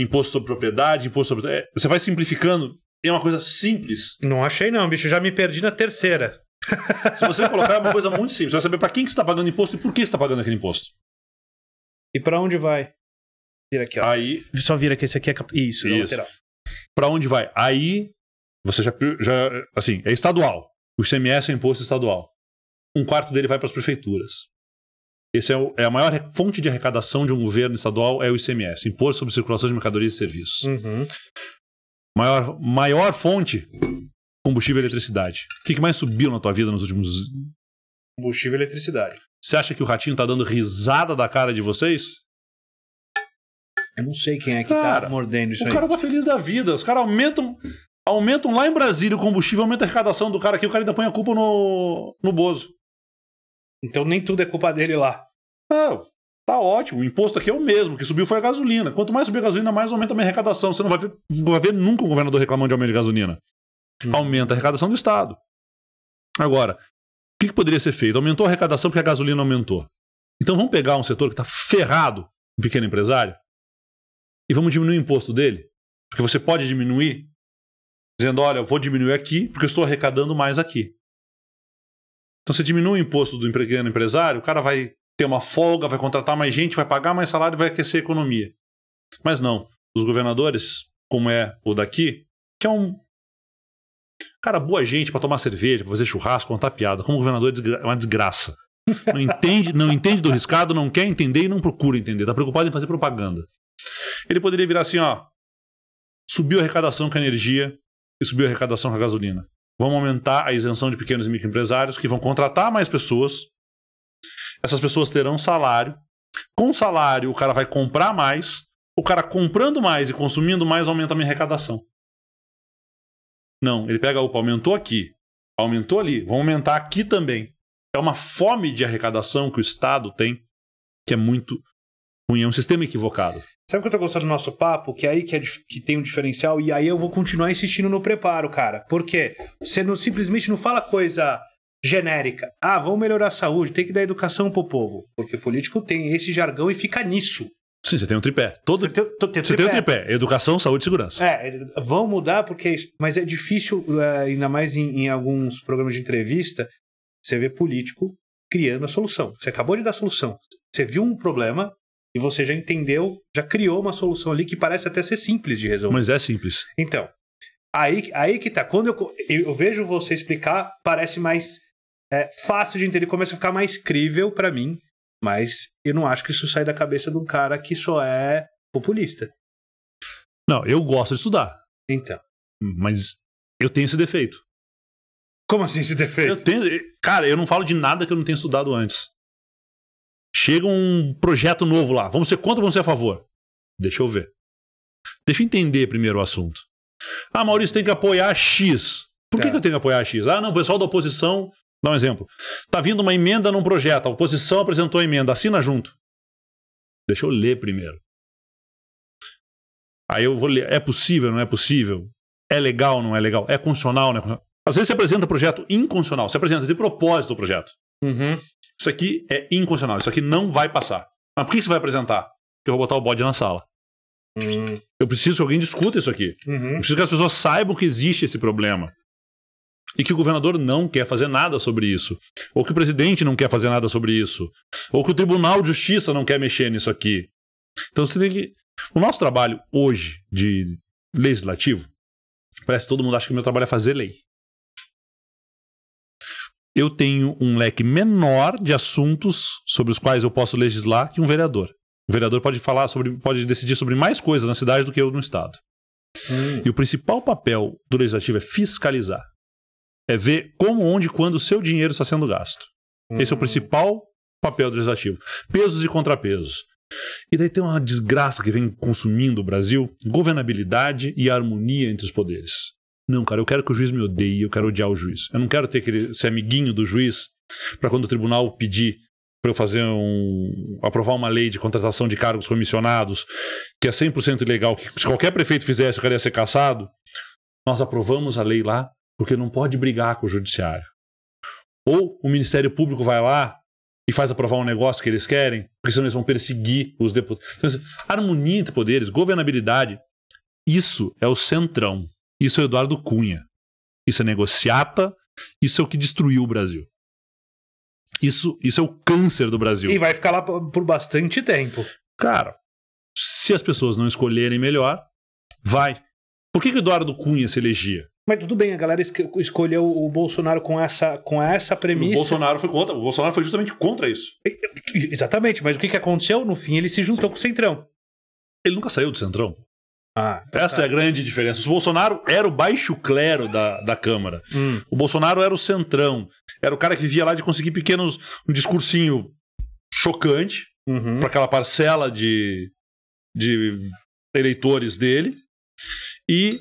imposto sobre propriedade, imposto sobre. É, você vai simplificando. É uma coisa simples. Não achei, não, bicho. Já me perdi na terceira. Se você colocar, é uma coisa muito simples. Você vai saber para quem que está pagando imposto e por que está pagando aquele imposto. E para onde vai? Vira aqui, ó. Aí. Só vira que esse aqui é. Isso, é lateral. Para onde vai? Aí. Você já, já. Assim, é estadual. O ICMS é imposto estadual um quarto dele vai para as prefeituras. Essa é, o, é a maior fonte de arrecadação de um governo estadual, é o ICMS, Imposto sobre Circulação de Mercadorias e Serviços. Uhum. Maior, maior fonte, combustível e eletricidade. O que, que mais subiu na tua vida nos últimos... Combustível e eletricidade. Você acha que o Ratinho tá dando risada da cara de vocês? Eu não sei quem é que tá cara, tá mordendo isso o aí. O cara tá feliz da vida. Os caras aumentam aumentam lá em Brasília o combustível, aumenta a arrecadação do cara aqui, o cara ainda põe a culpa no, no Bozo. Então nem tudo é culpa dele lá. Não, tá ótimo. O imposto aqui é o mesmo. O que subiu foi a gasolina. Quanto mais subir a gasolina, mais aumenta a minha arrecadação. Você não vai ver, não vai ver nunca o um governador reclamando de aumento de gasolina. Hum. Aumenta a arrecadação do Estado. Agora, o que, que poderia ser feito? Aumentou a arrecadação porque a gasolina aumentou. Então vamos pegar um setor que está ferrado, um pequeno empresário, e vamos diminuir o imposto dele. Porque você pode diminuir dizendo, olha, eu vou diminuir aqui porque eu estou arrecadando mais aqui. Então você diminui o imposto do pequeno empresário, o cara vai ter uma folga, vai contratar mais gente, vai pagar mais salário e vai aquecer a economia. Mas não. Os governadores, como é o daqui, que é um cara boa gente para tomar cerveja, para fazer churrasco, contar piada. Como governador é, é uma desgraça. Não entende, não entende do riscado, não quer entender e não procura entender. Está preocupado em fazer propaganda. Ele poderia virar assim, ó, subiu a arrecadação com a energia e subiu a arrecadação com a gasolina. Vamos aumentar a isenção de pequenos e microempresários que vão contratar mais pessoas. Essas pessoas terão salário. Com salário, o cara vai comprar mais. O cara comprando mais e consumindo mais aumenta a minha arrecadação. Não, ele pega, opa, aumentou aqui, aumentou ali, vamos aumentar aqui também. É uma fome de arrecadação que o Estado tem, que é muito ruim, é um sistema equivocado. Sabe o que eu tô gostando do nosso papo? Que é aí que, é, que tem um diferencial, e aí eu vou continuar insistindo no preparo, cara. Porque você não, simplesmente não fala coisa genérica. Ah, vamos melhorar a saúde, tem que dar educação pro povo. Porque político tem esse jargão e fica nisso. Sim, você tem um tripé. Todo... Você, tem, tem, você tripé. tem um tripé. Educação, saúde e segurança. É, vão mudar porque... É Mas é difícil, é, ainda mais em, em alguns programas de entrevista, você vê político criando a solução. Você acabou de dar a solução. Você viu um problema, e você já entendeu, já criou uma solução ali que parece até ser simples de resolver. Mas é simples. Então, aí, aí que tá. Quando eu, eu vejo você explicar, parece mais é, fácil de entender, começa a ficar mais crível para mim, mas eu não acho que isso sai da cabeça de um cara que só é populista. Não, eu gosto de estudar. Então. Mas eu tenho esse defeito. Como assim esse defeito? Eu tenho, cara, eu não falo de nada que eu não tenha estudado antes. Chega um projeto novo lá. Vamos ser contra ou vamos ser a favor? Deixa eu ver. Deixa eu entender primeiro o assunto. Ah, Maurício tem que apoiar X. Por que, é. que eu tenho que apoiar X? Ah, não, o pessoal da oposição. Dá um exemplo. Tá vindo uma emenda num projeto, a oposição apresentou a emenda, assina junto. Deixa eu ler primeiro. Aí eu vou ler. É possível, não é possível? É legal, não é legal? É constitucional, não é constitucional? Às vezes você apresenta projeto inconstitucional, você apresenta de propósito o projeto. Uhum. Isso aqui é inconstitucional, isso aqui não vai passar. Mas por que você vai apresentar? Porque eu vou botar o bode na sala. Uhum. Eu preciso que alguém discuta isso aqui. Uhum. Eu preciso que as pessoas saibam que existe esse problema. E que o governador não quer fazer nada sobre isso. Ou que o presidente não quer fazer nada sobre isso. Ou que o Tribunal de Justiça não quer mexer nisso aqui. Então você tem que. O nosso trabalho hoje de legislativo, parece que todo mundo acha que o meu trabalho é fazer lei eu tenho um leque menor de assuntos sobre os quais eu posso legislar que um vereador. O vereador pode falar sobre, pode decidir sobre mais coisas na cidade do que eu no estado. Hum. E o principal papel do legislativo é fiscalizar. É ver como, onde e quando o seu dinheiro está sendo gasto. Hum. Esse é o hum. principal papel do legislativo. Pesos e contrapesos. E daí tem uma desgraça que vem consumindo o Brasil: governabilidade e harmonia entre os poderes. Não, cara, eu quero que o juiz me odeie, eu quero odiar o juiz. Eu não quero ter que ser amiguinho do juiz para quando o tribunal pedir para eu fazer um. aprovar uma lei de contratação de cargos comissionados, que é 100% ilegal, que se qualquer prefeito fizesse, eu queria ser caçado. Nós aprovamos a lei lá porque não pode brigar com o judiciário. Ou o Ministério Público vai lá e faz aprovar um negócio que eles querem, porque senão eles vão perseguir os deputados. Então, assim, harmonia entre poderes, governabilidade, isso é o centrão. Isso é o Eduardo Cunha. Isso é negociata. Isso é o que destruiu o Brasil. Isso, isso é o câncer do Brasil. E vai ficar lá por bastante tempo. Cara, se as pessoas não escolherem melhor, vai. Por que, que Eduardo Cunha se elegia? Mas tudo bem, a galera escolheu o Bolsonaro com essa, com essa premissa. O Bolsonaro foi contra, o Bolsonaro foi justamente contra isso. Exatamente, mas o que, que aconteceu? No fim, ele se juntou Sim. com o Centrão. Ele nunca saiu do Centrão. Ah, Essa é a tá. grande diferença. O Bolsonaro era o baixo clero da, da Câmara. Hum. O Bolsonaro era o centrão. Era o cara que via lá de conseguir pequenos. um discursinho chocante uhum. para aquela parcela de, de eleitores dele. E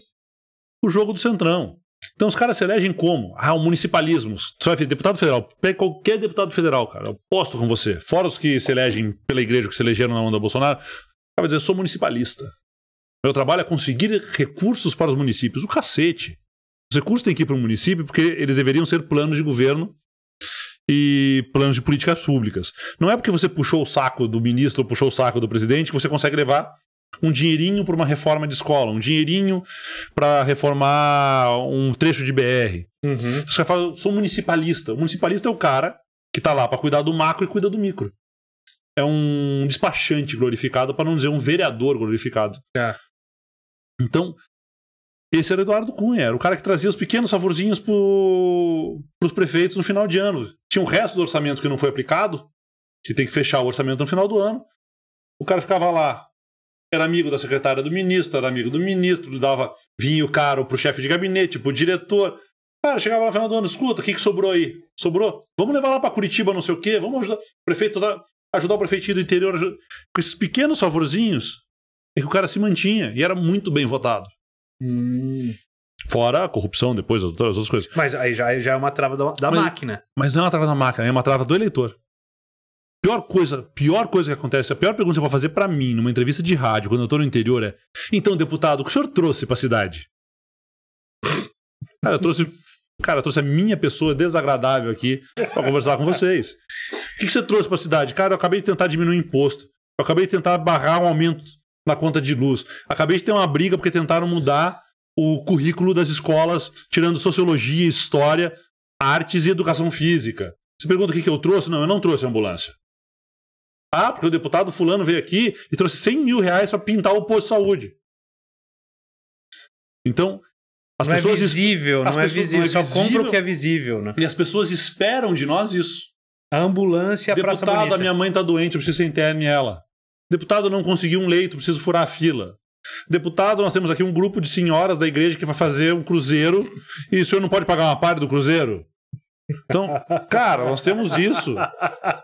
o jogo do centrão. Então os caras se elegem como? Ah, o municipalismo. Você vai ver deputado federal. Qualquer deputado federal, cara, eu posto com você. Fora os que se elegem pela igreja, que se elegeram na onda Bolsonaro. Vai dizer, sou municipalista. Meu trabalho é conseguir recursos para os municípios. O cacete. Os recursos têm que ir para o município porque eles deveriam ser planos de governo e planos de políticas públicas. Não é porque você puxou o saco do ministro ou puxou o saco do presidente que você consegue levar um dinheirinho para uma reforma de escola, um dinheirinho para reformar um trecho de BR. Uhum. Você fala, sou municipalista. O municipalista é o cara que está lá para cuidar do macro e cuida do micro. É um despachante glorificado, para não dizer um vereador glorificado. É. Então, esse era Eduardo Cunha, era o cara que trazia os pequenos favorzinhos para os prefeitos no final de ano. Tinha o um resto do orçamento que não foi aplicado, que tem que fechar o orçamento no final do ano. O cara ficava lá, era amigo da secretária do ministro, era amigo do ministro, dava vinho caro pro chefe de gabinete, pro diretor. Cara, chegava lá no final do ano, escuta, o que, que sobrou aí? Sobrou? Vamos levar lá para Curitiba, não sei o quê, vamos ajudar o prefeito, ajudar o prefeito do interior. Com esses pequenos favorzinhos, e que o cara se mantinha e era muito bem votado. Hum. Fora a corrupção depois, as outras, as outras coisas. Mas aí já, já é uma trava da, da mas, máquina. Mas não é uma trava da máquina, é uma trava do eleitor. Pior coisa, pior coisa que acontece, a pior pergunta que você pode fazer para mim numa entrevista de rádio quando eu tô no interior é: "Então, deputado, o que o senhor trouxe para a cidade?" Cara, eu trouxe Cara, eu trouxe a minha pessoa desagradável aqui para conversar com vocês. O que, que você trouxe para a cidade? Cara, eu acabei de tentar diminuir o imposto. Eu acabei de tentar barrar um aumento na conta de luz. Acabei de ter uma briga porque tentaram mudar o currículo das escolas, tirando sociologia, história, artes e educação física. Você pergunta o que, que eu trouxe? Não, eu não trouxe ambulância. Ah, porque o deputado fulano veio aqui e trouxe 100 mil reais para pintar o posto de saúde. Então, as não é pessoas... É visível, as não é pessoas, é visível, não é só visível. Só compra o que é visível, né? E as pessoas esperam de nós isso. A ambulância, a deputado, Praça a minha mãe está doente, eu preciso ser interne ela. Deputado, não conseguiu um leito, preciso furar a fila. Deputado, nós temos aqui um grupo de senhoras da igreja que vai fazer um cruzeiro e o senhor não pode pagar uma parte do cruzeiro? Então, cara, nós temos isso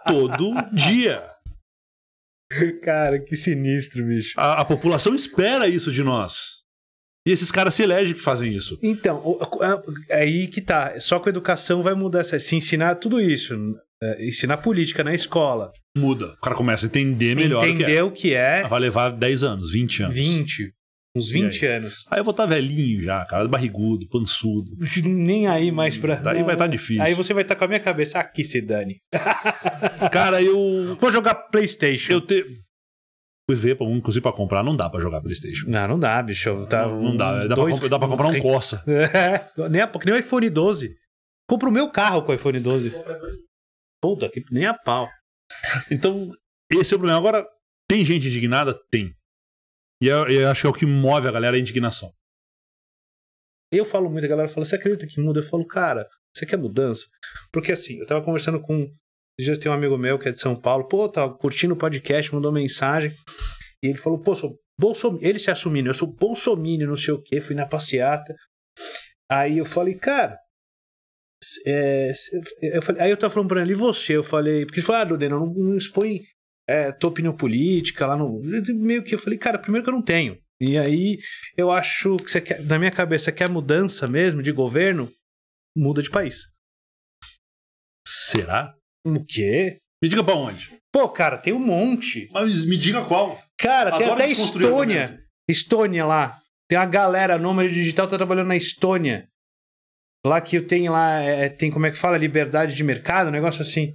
todo dia. Cara, que sinistro, bicho. A, a população espera isso de nós. E esses caras se elegem que fazem isso. Então, é aí que tá. Só com a educação vai mudar. Se ensinar tudo isso é, ensinar política na escola. Muda. O cara começa a entender melhor entender o que é. O que é. Vai levar 10 anos, 20 anos. 20. Uns 20 aí? anos. Aí eu vou estar tá velhinho já, cara, barrigudo, pançudo. Nem aí mais pra. Daí vai estar tá difícil. Aí você vai estar tá com a minha cabeça aqui, se dane. cara, eu. Vou jogar PlayStation. Eu te... Fui ver, inclusive, pra comprar, não dá pra jogar PlayStation. Não, não dá, bicho. Tá não, não dá. Dá, dois... pra, dá pra comprar um Corsa. É, nem, a, nem o iPhone 12. Compro o meu carro com o iPhone 12. Puta, que nem a pau. Então, esse é o problema. Agora, tem gente indignada? Tem. E eu, é, eu é, acho que é o que move a galera a indignação. Eu falo muito, a galera fala, você acredita que muda? Eu falo, cara, você quer mudança? Porque assim, eu tava conversando com. Já tem um amigo meu que é de São Paulo, pô, tá curtindo o podcast, mandou mensagem. E ele falou, pô, sou Bolsonaro. ele se assumindo, eu sou Bolsonaro, não sei o quê, fui na passeata. Aí eu falei, cara, é, é, eu falei, aí eu tava falando pra ele, e você? Eu falei, porque ele falou, ah, Dudena, não, não expõe é, tua opinião política lá no. Meio que eu falei, cara, primeiro que eu não tenho. E aí eu acho que você quer, na minha cabeça, quer mudança mesmo de governo, muda de país. Será? O quê? Me diga pra onde? Pô, cara, tem um monte. Mas me diga qual. Cara, Adoro tem até Estônia. Né? Estônia lá. Tem uma galera, nômade digital, tá trabalhando na Estônia. Lá que tem lá, é, é, tem como é que fala? Liberdade de mercado, um negócio assim.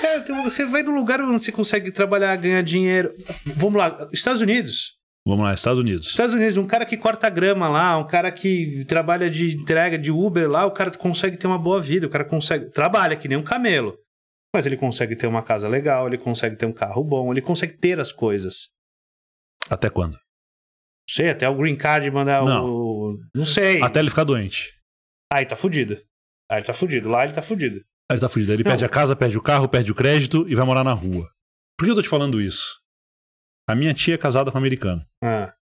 Cara, então você vai num lugar onde você consegue trabalhar, ganhar dinheiro. Vamos lá, Estados Unidos. Vamos lá, Estados Unidos. Estados Unidos, um cara que corta grama lá, um cara que trabalha de entrega de Uber lá, o cara consegue ter uma boa vida, o cara consegue. Trabalha que nem um camelo. Mas ele consegue ter uma casa legal, ele consegue ter um carro bom, ele consegue ter as coisas. Até quando? Não sei, até o green card mandar não. o. Não sei. Até ele ficar doente. Aí tá fudido. Aí ele tá fudido. Lá ele tá fudido. Aí ele tá fudido. Ele não. perde a casa, perde o carro, perde o crédito e vai morar na rua. Por que eu tô te falando isso? A minha tia é casada com um americano. Ah.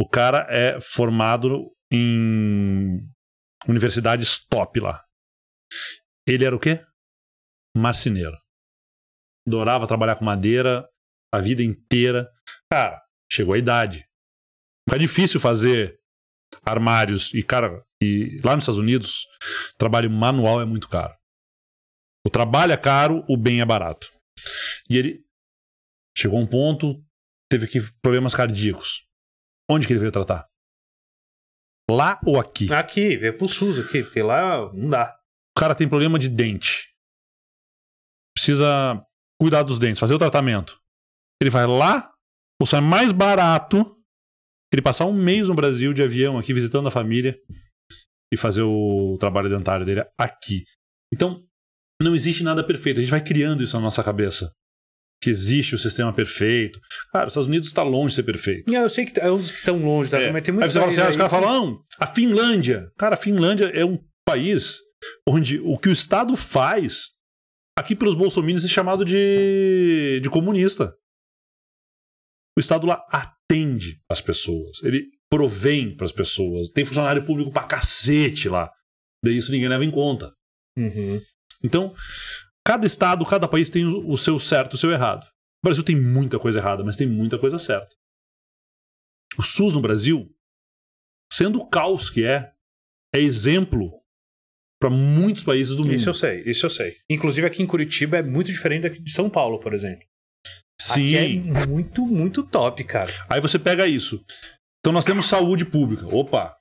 O cara é formado em universidades top lá. Ele era o quê? Marceneiro. Adorava trabalhar com madeira a vida inteira. Cara, chegou a idade. É difícil fazer armários. E, cara, e lá nos Estados Unidos, trabalho manual é muito caro. O trabalho é caro, o bem é barato. E ele chegou a um ponto, teve aqui problemas cardíacos. Onde que ele veio tratar? Lá ou aqui? Aqui, veio pro SUS aqui, porque lá não dá. O cara tem problema de dente. Precisa cuidar dos dentes, fazer o tratamento. Ele vai lá, ou sai é mais barato ele passar um mês no Brasil de avião aqui visitando a família, e fazer o trabalho dentário dele aqui. Então, não existe nada perfeito. A gente vai criando isso na nossa cabeça. Que existe o sistema perfeito. Cara, os Estados Unidos está longe de ser perfeito. É, eu sei que é uns que estão longe, tá? É. mas tem muitos. Aí você fala assim, ah, aí, os caras falam, a Finlândia. Cara, a Finlândia é um país onde o que o Estado faz, aqui pelos bolsominions, é chamado de, de comunista. O Estado lá atende as pessoas. Ele provém para as pessoas. Tem funcionário público pra cacete lá. Daí isso ninguém leva em conta. Uhum. Então, cada estado, cada país tem o seu certo e o seu errado. O Brasil tem muita coisa errada, mas tem muita coisa certa. O SUS no Brasil, sendo o caos que é, é exemplo para muitos países do mundo. Isso eu sei, isso eu sei. Inclusive aqui em Curitiba é muito diferente daqui de São Paulo, por exemplo. Sim. Aqui é muito, muito top, cara. Aí você pega isso. Então nós temos saúde pública. Opa!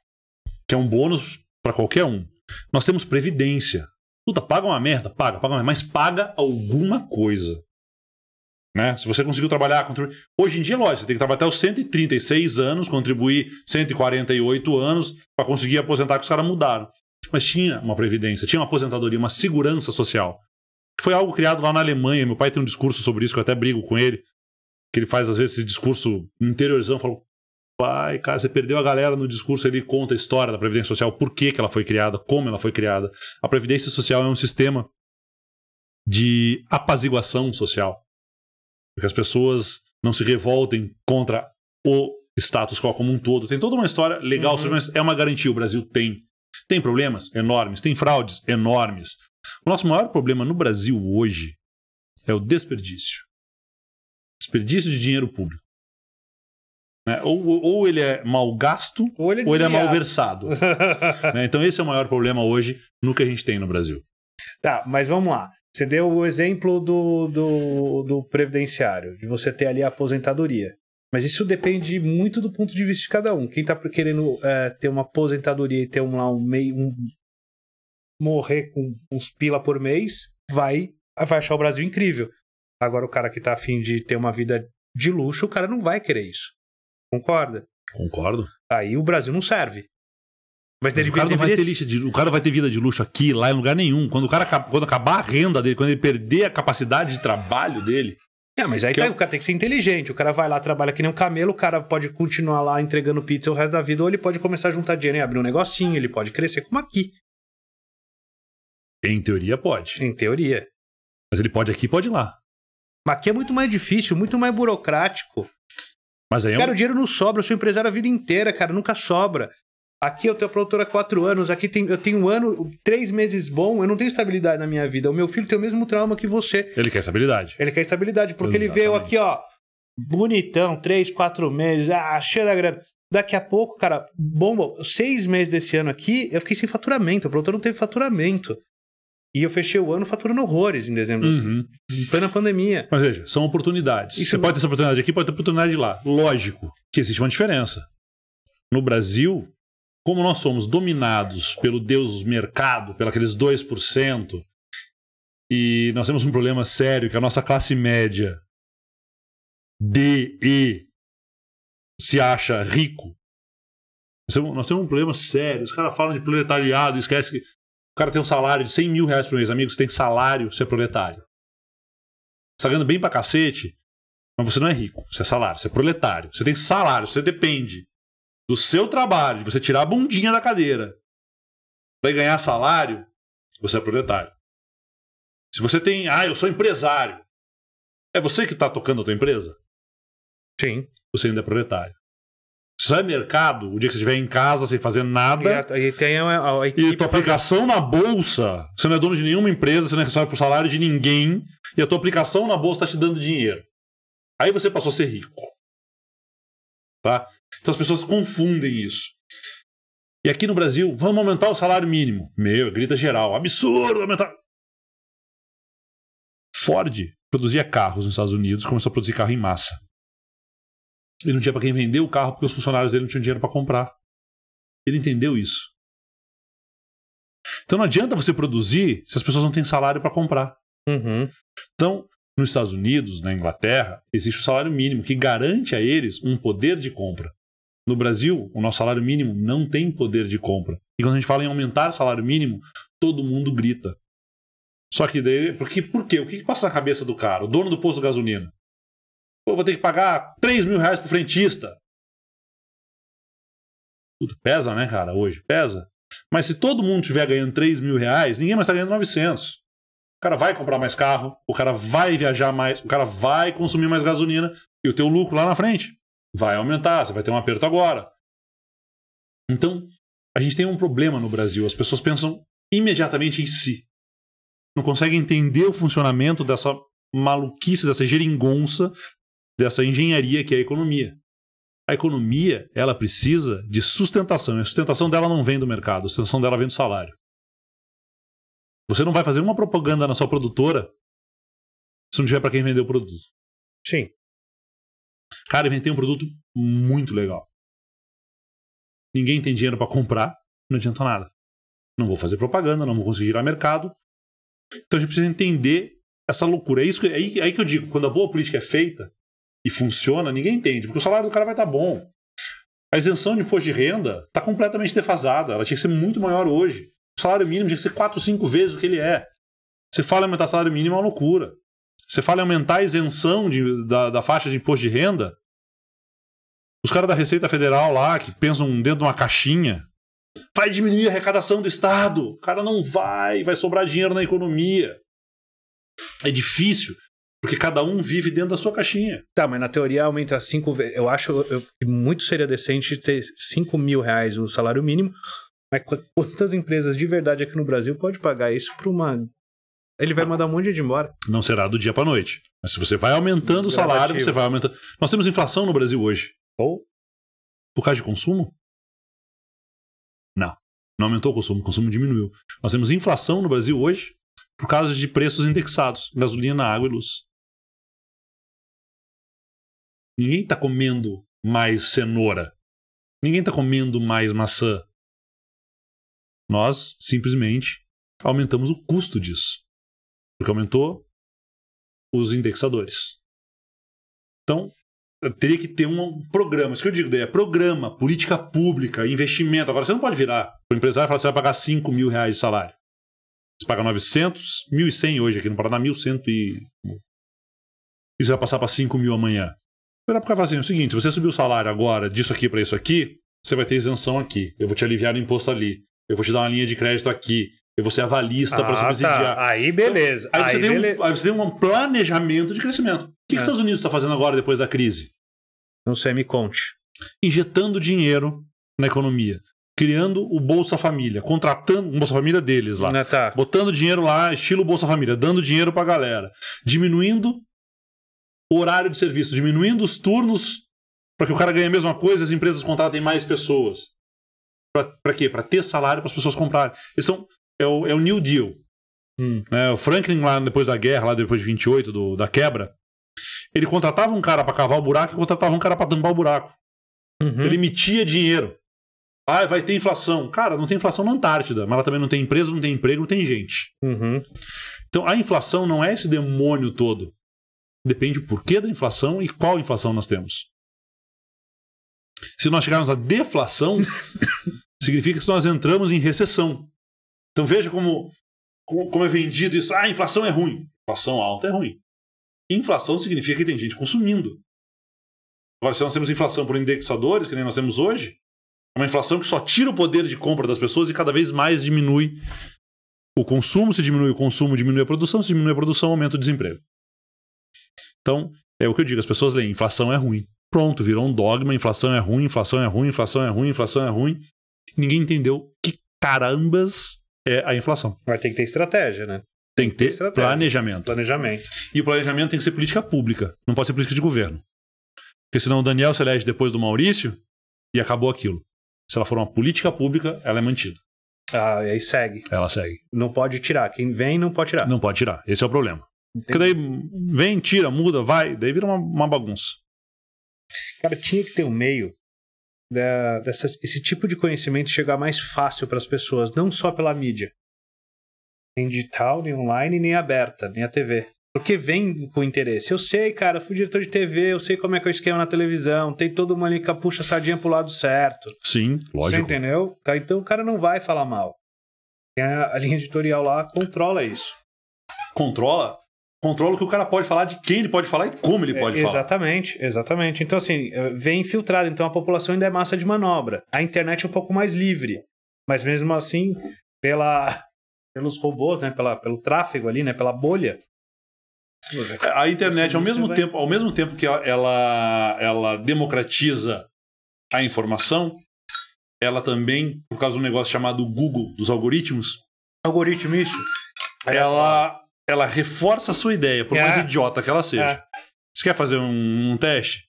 Que é um bônus para qualquer um. Nós temos previdência. Puta, paga uma merda, paga, paga uma merda, mas paga alguma coisa. Né? Se você conseguiu trabalhar, contribuir. Hoje em dia, lógico, você tem que trabalhar até os 136 anos, contribuir 148 anos para conseguir aposentar, que os caras mudaram. Mas tinha uma previdência, tinha uma aposentadoria, uma segurança social. Foi algo criado lá na Alemanha. Meu pai tem um discurso sobre isso, que eu até brigo com ele. Que ele faz, às vezes, esse discurso interiorizando Falo, pai, cara, você perdeu a galera no discurso, ele conta a história da Previdência Social, por que, que ela foi criada, como ela foi criada. A Previdência Social é um sistema de apaziguação social. Porque as pessoas não se revoltem contra o status quo como um todo. Tem toda uma história legal, uhum. mas é uma garantia, o Brasil tem. Tem problemas enormes, tem fraudes enormes. O nosso maior problema no Brasil hoje é o desperdício. Desperdício de dinheiro público. Né? Ou, ou ele é mal gasto, ou ele é, ou ele é malversado. né? Então esse é o maior problema hoje no que a gente tem no Brasil. Tá, mas vamos lá. Você deu o exemplo do, do, do previdenciário, de você ter ali a aposentadoria. Mas isso depende muito do ponto de vista de cada um. Quem está querendo é, ter uma aposentadoria e ter um, lá um meio. Um, morrer com uns pila por mês, vai, vai achar o Brasil incrível. Agora, o cara que está afim de ter uma vida de luxo, o cara não vai querer isso. Concorda? Concordo. Aí o Brasil não serve. Mas, Mas o, cara não vai ter lixo de, o cara vai ter vida de luxo aqui, lá em lugar nenhum. Quando o cara quando acabar a renda dele, quando ele perder a capacidade de trabalho dele, é, mas aí tá, eu... É o cara tem que ser inteligente. O cara vai lá, trabalha que nem um camelo, o cara pode continuar lá entregando pizza o resto da vida, ou ele pode começar a juntar dinheiro e abrir um negocinho, ele pode crescer como aqui. Em teoria, pode. Em teoria. Mas ele pode aqui pode lá. Mas aqui é muito mais difícil, muito mais burocrático. Mas aí é Cara, eu... o dinheiro não sobra, eu sou empresário a vida inteira, cara, nunca sobra. Aqui eu tenho a produtora há quatro anos, aqui tem, eu tenho um ano, três meses bom, eu não tenho estabilidade na minha vida. O meu filho tem o mesmo trauma que você. Ele quer estabilidade. Ele quer estabilidade, porque Exatamente. ele veio aqui, ó, bonitão, três, quatro meses, ah, cheio da grana. Daqui a pouco, cara, bom, seis meses desse ano aqui, eu fiquei sem faturamento, a produtora não teve faturamento. E eu fechei o ano faturando horrores em dezembro. Uhum. plena pandemia. Mas veja, são oportunidades. Isso Você não... É pode ter essa oportunidade aqui, pode ter oportunidade lá. Lógico que existe uma diferença. No Brasil, como nós somos dominados pelo Deus mercado, pelaqueles 2%, e nós temos um problema sério que a nossa classe média D e se acha rico. Nós temos um problema sério. Os caras falam de proletariado, esquece que cara tem um salário de 100 mil reais por mês, amigos, tem salário, você é proletário. Você tá ganhando bem pra cacete, mas você não é rico, você é salário, você é proletário. Você tem salário, você depende do seu trabalho, de você tirar a bundinha da cadeira para ganhar salário, você é proletário. Se você tem, ah, eu sou empresário, é você que está tocando a tua empresa? Sim. Você ainda é proletário é mercado, o dia que você estiver em casa sem fazer nada. E, tem a, a e tua aplicação na bolsa, você não é dono de nenhuma empresa, você não é responsável por salário de ninguém, e a tua aplicação na bolsa está te dando dinheiro. Aí você passou a ser rico. Tá? Então as pessoas confundem isso. E aqui no Brasil, vamos aumentar o salário mínimo. Meu, grita geral. Absurdo aumentar. Ford produzia carros nos Estados Unidos, começou a produzir carro em massa. Ele não tinha para quem vender o carro porque os funcionários dele não tinham dinheiro para comprar. Ele entendeu isso. Então não adianta você produzir se as pessoas não têm salário para comprar. Uhum. Então, nos Estados Unidos, na Inglaterra, existe o salário mínimo que garante a eles um poder de compra. No Brasil, o nosso salário mínimo não tem poder de compra. E quando a gente fala em aumentar o salário mínimo, todo mundo grita. Só que daí, porque, por quê? O que, que passa na cabeça do cara, o dono do posto de gasolina? Pô, vou ter que pagar 3 mil reais pro frentista. Tudo pesa, né, cara, hoje? Pesa. Mas se todo mundo estiver ganhando 3 mil reais, ninguém mais está ganhando 900. O cara vai comprar mais carro, o cara vai viajar mais, o cara vai consumir mais gasolina e o teu lucro lá na frente vai aumentar, você vai ter um aperto agora. Então, a gente tem um problema no Brasil. As pessoas pensam imediatamente em si. Não conseguem entender o funcionamento dessa maluquice, dessa geringonça dessa engenharia que é a economia. A economia, ela precisa de sustentação. E a sustentação dela não vem do mercado, a sustentação dela vem do salário. Você não vai fazer uma propaganda na sua produtora se não tiver para quem vender o produto. Sim. Cara, inventei um produto muito legal. Ninguém tem dinheiro para comprar, não adianta nada. Não vou fazer propaganda, não vou conseguir ir ao mercado. Então a gente precisa entender essa loucura. É isso que, é aí, é aí que eu digo, quando a boa política é feita, e funciona, ninguém entende, porque o salário do cara vai estar tá bom. A isenção de imposto de renda está completamente defasada, ela tinha que ser muito maior hoje. O salário mínimo tinha que ser 4, 5 vezes o que ele é. Você fala em aumentar salário mínimo é uma loucura. Você fala em aumentar a isenção de, da, da faixa de imposto de renda, os caras da Receita Federal lá, que pensam dentro de uma caixinha, vai diminuir a arrecadação do Estado. O cara não vai, vai sobrar dinheiro na economia. É difícil. Porque cada um vive dentro da sua caixinha. Tá, mas na teoria aumenta vezes. Eu acho que muito seria decente ter cinco mil reais o salário mínimo. Mas quantas empresas de verdade aqui no Brasil pode pagar isso para uma. Ele vai mandar um monte de gente embora. Não será do dia para noite. Mas se você vai aumentando o salário, você vai aumentando. Nós temos inflação no Brasil hoje. Ou? Por causa de consumo? Não. Não aumentou o consumo, o consumo diminuiu. Nós temos inflação no Brasil hoje por causa de preços indexados: gasolina, água e luz. Ninguém está comendo mais cenoura. Ninguém está comendo mais maçã. Nós simplesmente aumentamos o custo disso. Porque aumentou os indexadores. Então, teria que ter um programa. Isso que eu digo daí é programa, política pública, investimento. Agora, você não pode virar para empresário e falar que você vai pagar 5 mil reais de salário. Você paga 900, 1.100 hoje aqui no Paraná, 1.100 e... E você vai passar para 5 mil amanhã. Era pra falar assim: o seguinte, se você subir o salário agora disso aqui para isso aqui, você vai ter isenção aqui. Eu vou te aliviar o imposto ali. Eu vou te dar uma linha de crédito aqui. Eu vou ser avalista ah, para subsidiar. Tá. Aí beleza. Então, aí, aí, você beleza. Um, aí, você tem um planejamento de crescimento. O que, é. que os é. Estados Unidos está fazendo agora depois da crise? Não sei, me conte. Injetando dinheiro na economia. Criando o Bolsa Família, contratando o Bolsa Família deles lá. Ah, tá. Botando dinheiro lá, estilo Bolsa Família, dando dinheiro pra galera. Diminuindo horário de serviço, diminuindo os turnos para que o cara ganhe a mesma coisa as empresas contratem mais pessoas. Para quê? Para ter salário para as pessoas comprarem. Eles é, o, é o New Deal. Hum. É, o Franklin, lá depois da guerra, lá depois de 28, do, da quebra, ele contratava um cara para cavar o buraco e contratava um cara para tampar o buraco. Uhum. Ele emitia dinheiro. Ah, vai ter inflação. Cara, não tem inflação na Antártida, mas ela também não tem empresa, não tem emprego, não tem gente. Uhum. Então a inflação não é esse demônio todo depende o porquê da inflação e qual inflação nós temos. Se nós chegarmos à deflação, significa que nós entramos em recessão. Então veja como, como, é vendido isso. Ah, inflação é ruim. Inflação alta é ruim. Inflação significa que tem gente consumindo. Agora, se nós temos inflação por indexadores, que nem nós temos hoje, é uma inflação que só tira o poder de compra das pessoas e cada vez mais diminui o consumo. Se diminui o consumo, diminui a produção. Se diminui a produção, aumenta o desemprego. Então, é o que eu digo, as pessoas leem, inflação é ruim. Pronto, virou um dogma, inflação é ruim, inflação é ruim, inflação é ruim, inflação é ruim. Ninguém entendeu que carambas é a inflação. Mas tem que ter estratégia, né? Tem que ter, tem planejamento. Planejamento. E o planejamento tem que ser política pública, não pode ser política de governo. Porque senão o Daniel se elege depois do Maurício e acabou aquilo. Se ela for uma política pública, ela é mantida. Ah, e aí segue. Ela segue. Não pode tirar. Quem vem não pode tirar. Não pode tirar. Esse é o problema. Porque daí vem, tira, muda, vai, daí vira uma, uma bagunça. Cara, tinha que ter um meio da, dessa, esse tipo de conhecimento chegar mais fácil para as pessoas, não só pela mídia. Nem digital, nem online, nem aberta, nem a TV. Porque vem com interesse. Eu sei, cara, eu fui diretor de TV, eu sei como é que é o esquema na televisão, tem toda uma linha que puxa a sardinha pro lado certo. Sim, lógico. Você entendeu? Tá, então o cara não vai falar mal. A linha editorial lá controla isso. Controla? controla o que o cara pode falar, de quem ele pode falar e como ele é, pode é, exatamente, falar. Exatamente, exatamente. Então, assim, eh, vem infiltrado. Então, a população ainda é massa de manobra. A internet é um pouco mais livre. Mas mesmo assim, pela, pelos robôs, né, pela, pelo tráfego ali, né, pela bolha, a internet, ao mesmo, tempo, ao mesmo tempo que ela, ela democratiza a informação, ela também, por causa de um negócio chamado Google, dos algoritmos. Algoritmo, isso. Ela, ela reforça a sua ideia, por mais é. idiota que ela é. seja. É. Você quer fazer um, um, teste?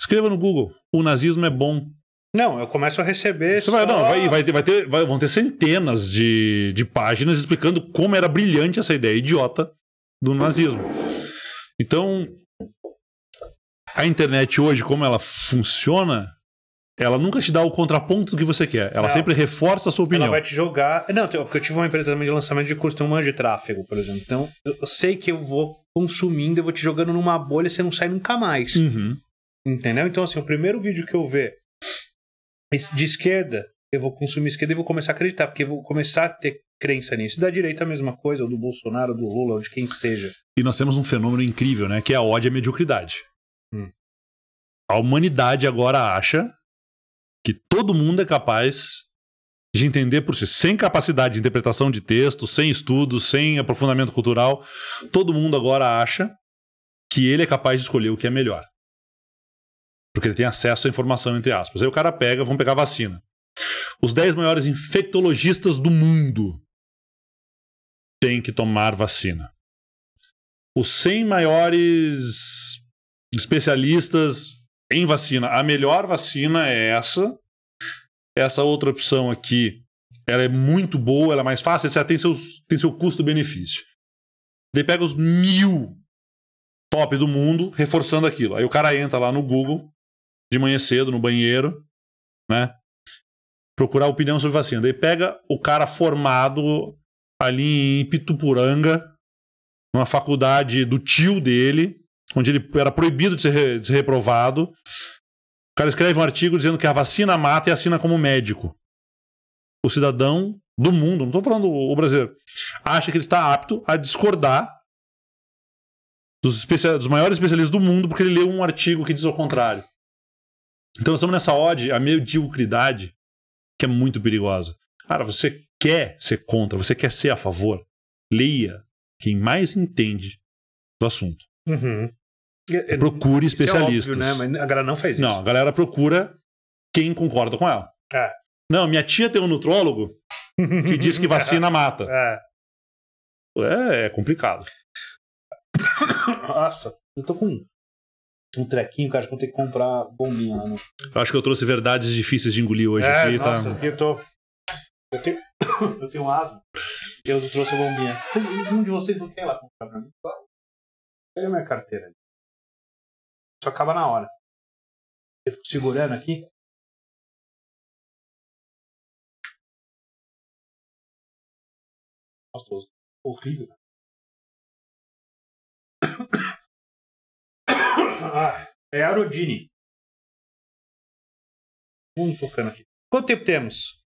Escreva no Google: o nazismo é bom. Não, eu começo a receber. Você só... vai, não, vai, vai, vai ter, vai, vão ter centenas de, de páginas explicando como era brilhante essa ideia idiota do nazismo. Então, a internet hoje, como ela funciona, ela nunca te dá o contraponto do que você quer. Ela sempre reforça a sua opinião. Ela vai te jogar. Não, porque eu tive uma empresa também de lançamento de curso, tem um anjo de tráfego, por exemplo. Então, eu sei que eu vou consumindo, eu vou te jogando numa bolha, você não sai nunca mais. Uhum. Entendeu? Então, assim, o primeiro vídeo que eu ver de esquerda, eu vou consumir esquerda e vou começar a acreditar, porque eu vou começar a ter crença nisso. Da direita a mesma coisa, ou do Bolsonaro, ou do Lula, ou de quem seja. E nós temos um fenômeno incrível, né? Que é a ódio à mediocridade. Hum. A humanidade agora acha que todo mundo é capaz de entender por si, sem capacidade de interpretação de texto, sem estudo, sem aprofundamento cultural, todo mundo agora acha que ele é capaz de escolher o que é melhor. Porque ele tem acesso à informação, entre aspas. Aí o cara pega, vamos pegar vacina. Os 10 maiores infectologistas do mundo têm que tomar vacina. Os 100 maiores especialistas em vacina. A melhor vacina é essa. Essa outra opção aqui, ela é muito boa, ela é mais fácil, ela tem, seus, tem seu custo-benefício. Daí pega os mil top do mundo, reforçando aquilo. Aí o cara entra lá no Google, de manhã cedo, no banheiro, né? Procurar opinião sobre vacina. Daí pega o cara formado ali em Pitupuranga, numa faculdade do tio dele, onde ele era proibido de ser, de ser reprovado. O cara escreve um artigo dizendo que a vacina mata e assina como médico. O cidadão do mundo, não estou falando o brasileiro, acha que ele está apto a discordar dos, especial, dos maiores especialistas do mundo porque ele leu um artigo que diz o contrário. Então nós estamos nessa ode à mediocridade que é muito perigosa. Cara, você quer ser contra, você quer ser a favor, leia quem mais entende do assunto. Uhum. Procure especialistas. É óbvio, né? Mas a galera não faz isso. Não, a galera procura quem concorda com ela. É. Não, minha tia tem um nutrólogo que diz que vacina mata. É, é complicado. Nossa, eu tô com um trequinho, cara, que vou ter que comprar bombinha lá. Né? Acho que eu trouxe verdades difíceis de engolir hoje é, aqui. Tá? Nossa, tá... aqui eu tô. Eu tenho, eu tenho um asma. Eu trouxe a bombinha. Um de vocês não quer lá comprar pra mim? Claro. a minha carteira. Isso acaba na hora. Eu fico segurando aqui. Gostoso. Horrível. Ah, é Arodini. um tocando aqui. Quanto tempo temos?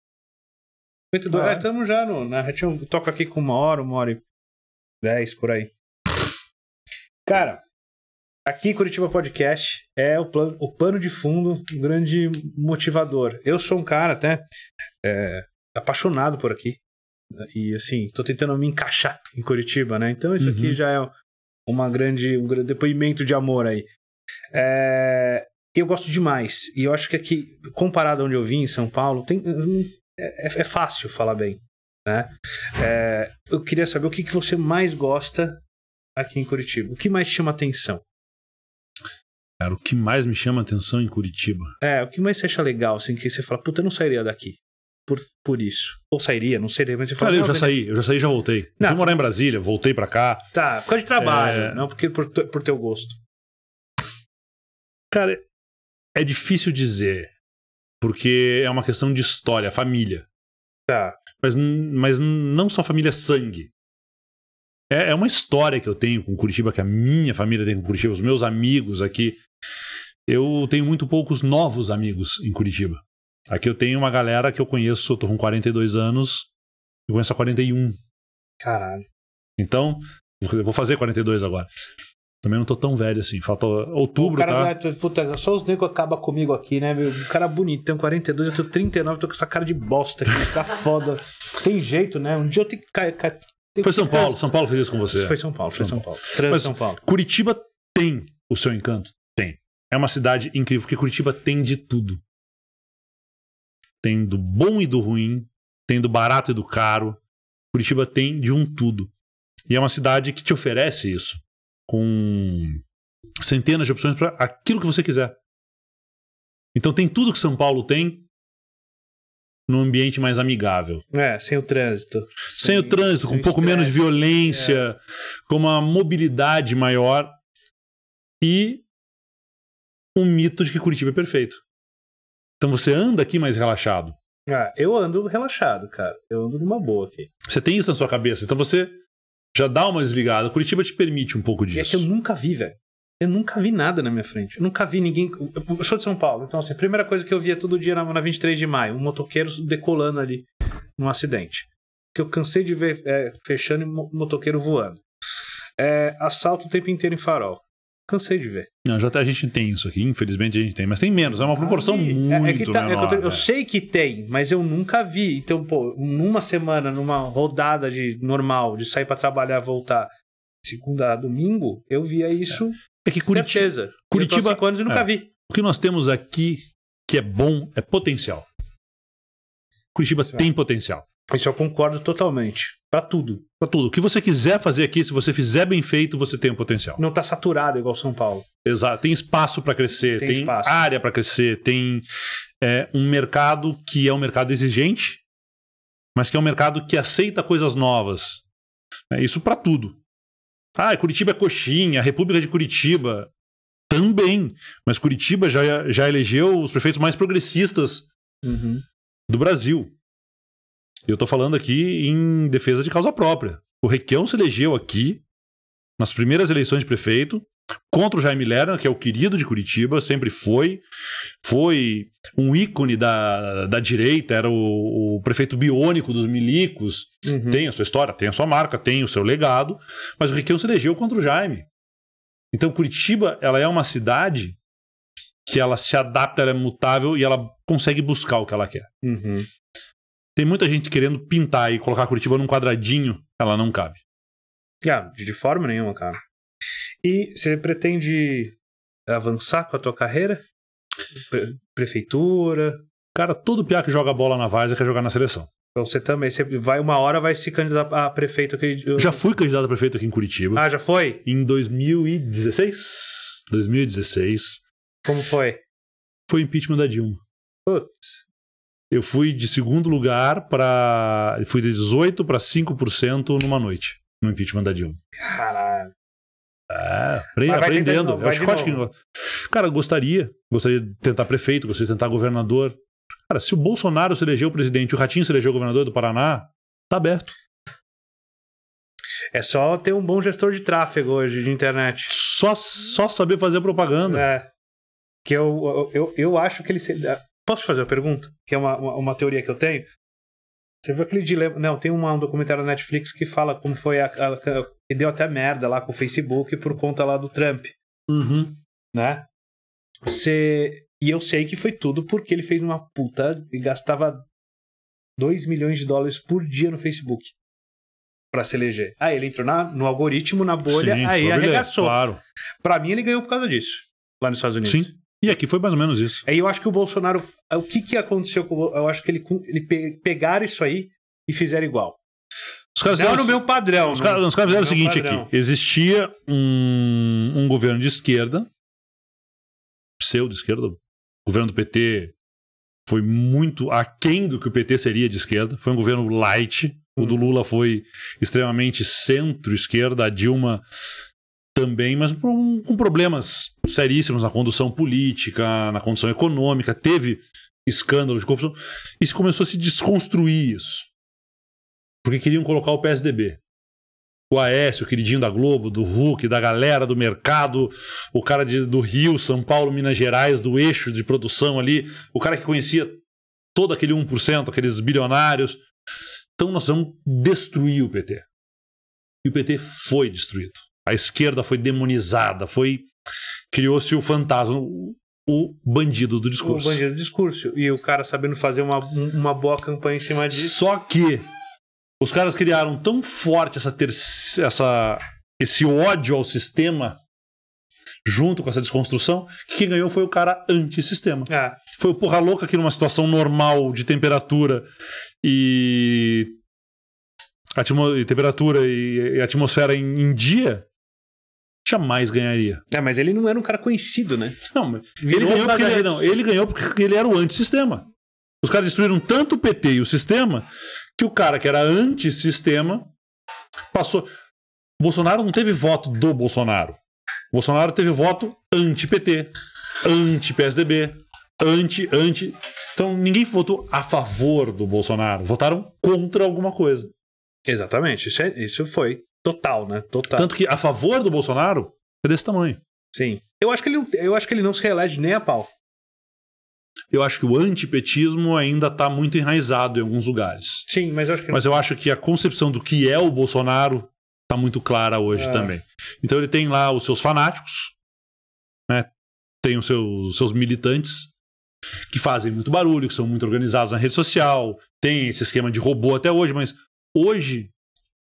52. Ah, estamos é, já no. Na, eu toco aqui com uma hora, uma hora e dez por aí. Cara, Aqui, Curitiba Podcast é o, plano, o pano de fundo, um grande motivador. Eu sou um cara até é, apaixonado por aqui. Né, e assim, tô tentando me encaixar em Curitiba, né? Então isso uhum. aqui já é uma grande, um grande depoimento de amor aí. É, eu gosto demais. E eu acho que aqui, comparado a onde eu vim, em São Paulo, tem, hum, é, é, é fácil falar bem. Né? É, eu queria saber o que, que você mais gosta aqui em Curitiba. O que mais chama atenção? Cara, o que mais me chama a atenção em Curitiba? É, o que mais você acha legal, assim, que você fala, puta, eu não sairia daqui. Por, por isso. Ou sairia, não sei, de repente você fala. Cara, eu já saí, eu já saí já voltei. Não. fui morar em Brasília, voltei pra cá. Tá, por causa de trabalho, é... não porque por, por teu gosto. Cara, é difícil dizer, porque é uma questão de história, família. Tá. Mas, mas não só família sangue. É, é uma história que eu tenho com Curitiba, que a minha família tem com Curitiba, os meus amigos aqui. Eu tenho muito poucos novos amigos em Curitiba. Aqui eu tenho uma galera que eu conheço, eu tô com 42 anos, eu conheço a 41. Caralho. Então, eu vou fazer 42 agora. Também não tô tão velho assim. Falta outubro, o cara, tá? Tipo, puta, só os negros acabam comigo aqui, né, meu? O cara é bonito, tenho 42, eu tenho 39, tô com essa cara de bosta aqui. Tá foda. Tem jeito, né? Um dia eu tenho que foi São Paulo, São Paulo fez isso com você. Foi São Paulo, foi São, São Paulo. Mas São Paulo. Curitiba tem o seu encanto? Tem. É uma cidade incrível, porque Curitiba tem de tudo. Tem do bom e do ruim, tem do barato e do caro. Curitiba tem de um tudo. E é uma cidade que te oferece isso, com centenas de opções para aquilo que você quiser. Então tem tudo que São Paulo tem num ambiente mais amigável. É, sem o trânsito. Sem, sem o trânsito, com um pouco estresse, menos violência, é. com uma mobilidade maior e um mito de que Curitiba é perfeito. Então você anda aqui mais relaxado. Ah, eu ando relaxado, cara. Eu ando numa boa aqui. Você tem isso na sua cabeça, então você já dá uma desligada. Curitiba te permite um pouco disso. É que eu nunca vi, velho eu nunca vi nada na minha frente. Eu nunca vi ninguém. Eu sou de São Paulo, então assim, a primeira coisa que eu via todo dia na, na 23 de maio, um motoqueiro decolando ali num acidente. Que eu cansei de ver é, fechando e motoqueiro voando. É, assalto o tempo inteiro em farol. Cansei de ver. Não, já até tá, a gente tem isso aqui, infelizmente a gente tem, mas tem menos, é uma ah, proporção é, é muito tá, é, tá, menor. eu, eu é. sei que tem, mas eu nunca vi. Então, pô, numa semana, numa rodada de normal, de sair para trabalhar, voltar, segunda a domingo, eu via isso. É que Curitiba. Certeza. Curitiba. Eu cinco anos e nunca é. vi. O que nós temos aqui que é bom é potencial. Curitiba Isso é. tem é. potencial. Isso eu concordo totalmente. Para tudo. Para tudo. O que você quiser fazer aqui, se você fizer bem feito, você tem um potencial. Não tá saturado igual São Paulo. Exato. Tem espaço para crescer, tem, tem área para crescer, tem é, um mercado que é um mercado exigente, mas que é um mercado que aceita coisas novas. É, isso para tudo. Ah, Curitiba é coxinha, a República de Curitiba. Também. Mas Curitiba já, já elegeu os prefeitos mais progressistas uhum. do Brasil. Eu estou falando aqui em defesa de causa própria. O Requião se elegeu aqui nas primeiras eleições de prefeito contra o Jaime Lerner, que é o querido de Curitiba, sempre foi, foi um ícone da, da direita, era o, o prefeito biônico dos milicos, uhum. tem a sua história, tem a sua marca, tem o seu legado, mas o Requião se elegeu contra o Jaime. Então Curitiba, ela é uma cidade que ela se adapta, ela é mutável e ela consegue buscar o que ela quer. Uhum. Tem muita gente querendo pintar e colocar Curitiba num quadradinho, ela não cabe. Yeah, de forma nenhuma, cara. E você pretende avançar com a tua carreira? Pre prefeitura? Cara, todo piá que joga bola na Varsa quer jogar na seleção. Então você também, você vai uma hora vai se candidatar a prefeito aqui. Eu... Já fui candidato a prefeito aqui em Curitiba. Ah, já foi? Em 2016? 2016. Como foi? Foi impeachment da Dilma. Putz. Eu fui de segundo lugar para fui de 18 para 5% numa noite, no impeachment da Dilma. Caralho. É, aprendendo. Novo, é o Scott que... Cara, gostaria. Gostaria de tentar prefeito, gostaria de tentar governador. Cara, se o Bolsonaro se elegeu presidente e o Ratinho se elegeu governador do Paraná, tá aberto. É só ter um bom gestor de tráfego hoje de internet. Só, só saber fazer propaganda. É. Que eu, eu, eu acho que ele. Se... Ah, posso fazer uma pergunta? Que é uma, uma, uma teoria que eu tenho. Você viu aquele dilema. Não, tem uma, um documentário na Netflix que fala como foi a, a, e deu até merda lá com o Facebook por conta lá do Trump. Uhum. Né? Cê... E eu sei que foi tudo porque ele fez uma puta e gastava 2 milhões de dólares por dia no Facebook para se eleger. Aí ele entrou na, no algoritmo, na bolha, Sim, aí arregaçou. Claro. Pra mim, ele ganhou por causa disso, lá nos Estados Unidos. Sim. E aqui foi mais ou menos isso. Aí eu acho que o Bolsonaro. O que, que aconteceu com. Eu acho que ele, ele pe, pegaram isso aí e fizeram igual. Os caras não fizeram, no padrão. Os, não, os caras fizeram o seguinte padrão. aqui: existia um, um governo de esquerda, pseudo-esquerda, o governo do PT foi muito aquém do que o PT seria de esquerda, foi um governo light. O do uhum. Lula foi extremamente centro-esquerda, a Dilma também, mas com, problemas seríssimos na condução política, na condução econômica, teve escândalos de corrupção, e começou a se desconstruir isso porque queriam colocar o PSDB. O Aécio, o queridinho da Globo, do Hulk, da galera do mercado, o cara de, do Rio, São Paulo, Minas Gerais, do eixo de produção ali, o cara que conhecia todo aquele 1%, aqueles bilionários. Então nós vamos destruir o PT. E o PT foi destruído. A esquerda foi demonizada, foi criou-se o fantasma, o bandido do discurso. O bandido do discurso. E o cara sabendo fazer uma, uma boa campanha em cima disso. Só que os caras criaram tão forte essa, essa esse ódio ao sistema junto com essa desconstrução, que quem ganhou foi o cara anti-sistema. É. Foi o porra louca que numa situação normal de temperatura e, e temperatura e... atmosfera em, em dia jamais ganharia. É, mas ele não era um cara conhecido, né? Não, ele ganhou, porque ele, não, ele ganhou porque ele era o antissistema. Os caras destruíram tanto o PT e o sistema que o cara que era antissistema passou. Bolsonaro não teve voto do Bolsonaro. Bolsonaro teve voto anti-PT, anti-PSDB, anti-anti. Então ninguém votou a favor do Bolsonaro, votaram contra alguma coisa. Exatamente, isso, é, isso foi total, né? Total. Tanto que a favor do Bolsonaro é desse tamanho. Sim. Eu acho que ele, eu acho que ele não se reelege nem a pau eu acho que o antipetismo ainda está muito enraizado em alguns lugares. Sim, mas eu acho que. Mas eu acho que a concepção do que é o Bolsonaro está muito clara hoje é. também. Então ele tem lá os seus fanáticos, né? tem os seus, os seus militantes, que fazem muito barulho, que são muito organizados na rede social, tem esse esquema de robô até hoje, mas hoje,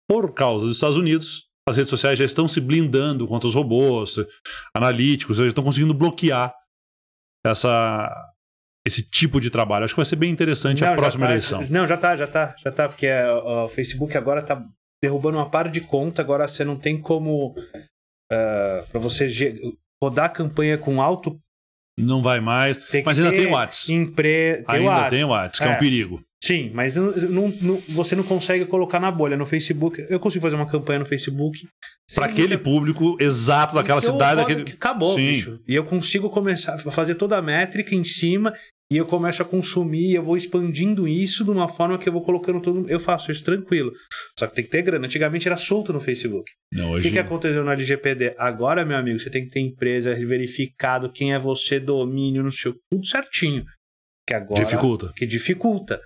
por causa dos Estados Unidos, as redes sociais já estão se blindando contra os robôs analíticos, já estão conseguindo bloquear essa esse tipo de trabalho. Acho que vai ser bem interessante não, a próxima tá, eleição. Não, já tá, já tá, já tá, porque é, o Facebook agora tá derrubando uma par de conta, agora você não tem como uh, é, para você rodar a campanha com alto não vai mais, mas ainda tem o WhatsApp. Empre... ainda tem o WhatsApp, que é. é um perigo. Sim, mas não, não, você não consegue colocar na bolha. No Facebook, eu consigo fazer uma campanha no Facebook. Para aquele nunca... público exato daquela Porque cidade. Daquele... Acabou, Sim. bicho. E eu consigo começar a fazer toda a métrica em cima e eu começo a consumir, eu vou expandindo isso de uma forma que eu vou colocando todo Eu faço isso tranquilo. Só que tem que ter grana. Antigamente era solto no Facebook. Não, hoje... O que, que aconteceu no LGPD? Agora, meu amigo, você tem que ter empresa, verificado quem é você, domínio, não sei o tudo certinho. Que agora. Dificulta. Que dificulta.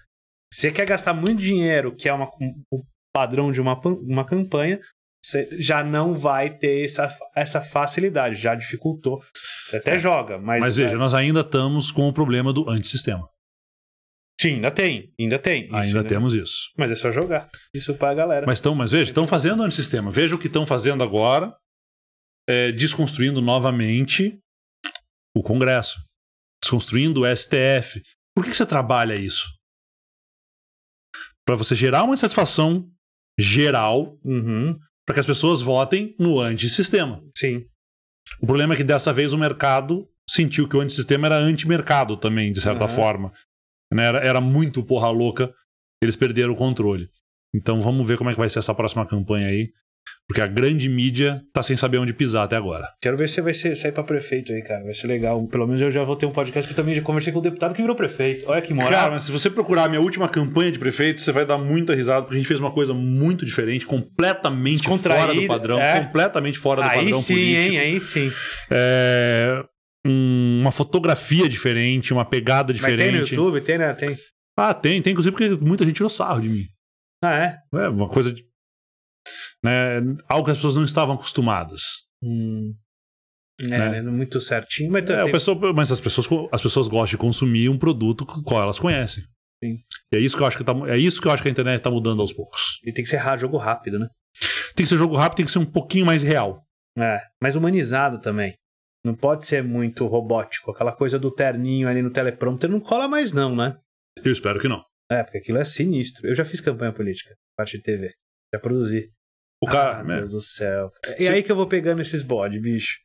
Você quer gastar muito dinheiro, que é uma, o padrão de uma, uma campanha, você já não vai ter essa, essa facilidade, já dificultou. Você até é. joga, mas. Mas é veja, é... nós ainda estamos com o problema do antissistema. Sim, ainda tem, ainda tem. Isso, ainda, é temos isso. Mas é só jogar. Isso para a galera. Mas, tão, mas veja, estão fazendo antissistema. Veja o que estão fazendo agora, é, desconstruindo novamente o Congresso, desconstruindo o STF. Por que, que você trabalha isso? para você gerar uma insatisfação geral, uhum, para que as pessoas votem no antissistema. Sim. O problema é que dessa vez o mercado sentiu que o antissistema era antimercado também, de certa uhum. forma. Né, era, era muito porra louca, eles perderam o controle. Então vamos ver como é que vai ser essa próxima campanha aí. Porque a grande mídia tá sem saber onde pisar até agora. Quero ver se vai ser, sair pra prefeito aí, cara. Vai ser legal. Pelo menos eu já vou ter um podcast que também já conversei com um deputado que virou prefeito. Olha que moral. Cara, mas se você procurar a minha última campanha de prefeito, você vai dar muita risada, porque a gente fez uma coisa muito diferente, completamente fora do padrão. É? Completamente fora aí do padrão sim, político. Hein? Aí sim, É uma fotografia diferente, uma pegada diferente. Mas tem no YouTube? Tem, né? Tem. Ah, tem, tem. Inclusive porque muita gente tirou sarro de mim. Ah, é? É, uma coisa de né? Algo que as pessoas não estavam acostumadas. Hum. É, né? né? muito certinho, mas é, tem... pessoa, mas as pessoas as pessoas gostam de consumir um produto qual elas conhecem. Sim. E é isso que eu acho que tá, é isso que eu acho que a internet está mudando aos poucos. E tem que ser jogo rápido, né? Tem que ser jogo rápido, tem que ser um pouquinho mais real. É, mais humanizado também. Não pode ser muito robótico. Aquela coisa do terninho ali no teleprompter não cola mais, não, né? Eu espero que não. É, porque aquilo é sinistro. Eu já fiz campanha política, parte de TV. Já produzi. O cara, ah, meu né? Deus do céu. É, é aí que eu vou pegando esses bode, bicho.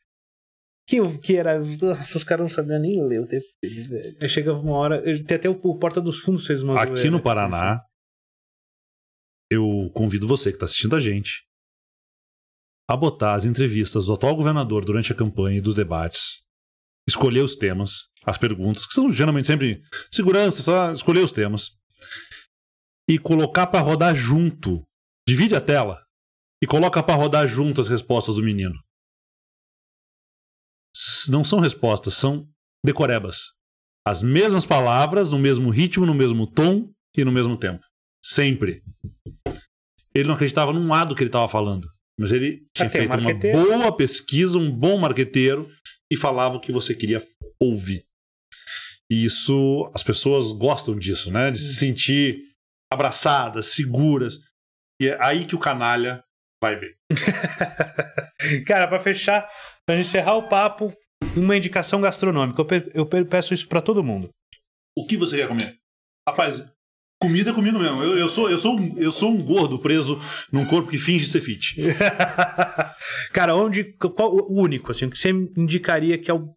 Que, que era. Nossa, os caras não sabiam nem ler o TP, velho. Aí chega uma hora. Tem até o, o Porta dos Fundos fez uma Aqui zoeira, no né, Paraná, assim. eu convido você que está assistindo a gente a botar as entrevistas do atual governador durante a campanha e dos debates, escolher os temas, as perguntas, que são geralmente sempre segurança, só escolher os temas, e colocar para rodar junto. Divide a tela e coloca para rodar junto as respostas do menino. Não são respostas, são decorebas. As mesmas palavras, no mesmo ritmo, no mesmo tom e no mesmo tempo. Sempre. Ele não acreditava num lado que ele estava falando, mas ele tinha tá, feito uma boa pesquisa, um bom marqueteiro e falava o que você queria ouvir. E isso, as pessoas gostam disso, né? De se sentir abraçadas, seguras. E é aí que o canalha vai ver. Cara, para fechar, pra gente encerrar o papo, uma indicação gastronômica. Eu, eu peço isso para todo mundo. O que você quer comer? Rapaz, comida é comigo mesmo. Eu, eu, sou, eu, sou, um, eu sou um gordo preso num corpo que finge ser fit. Cara, onde. Qual o único, assim, que você indicaria que é o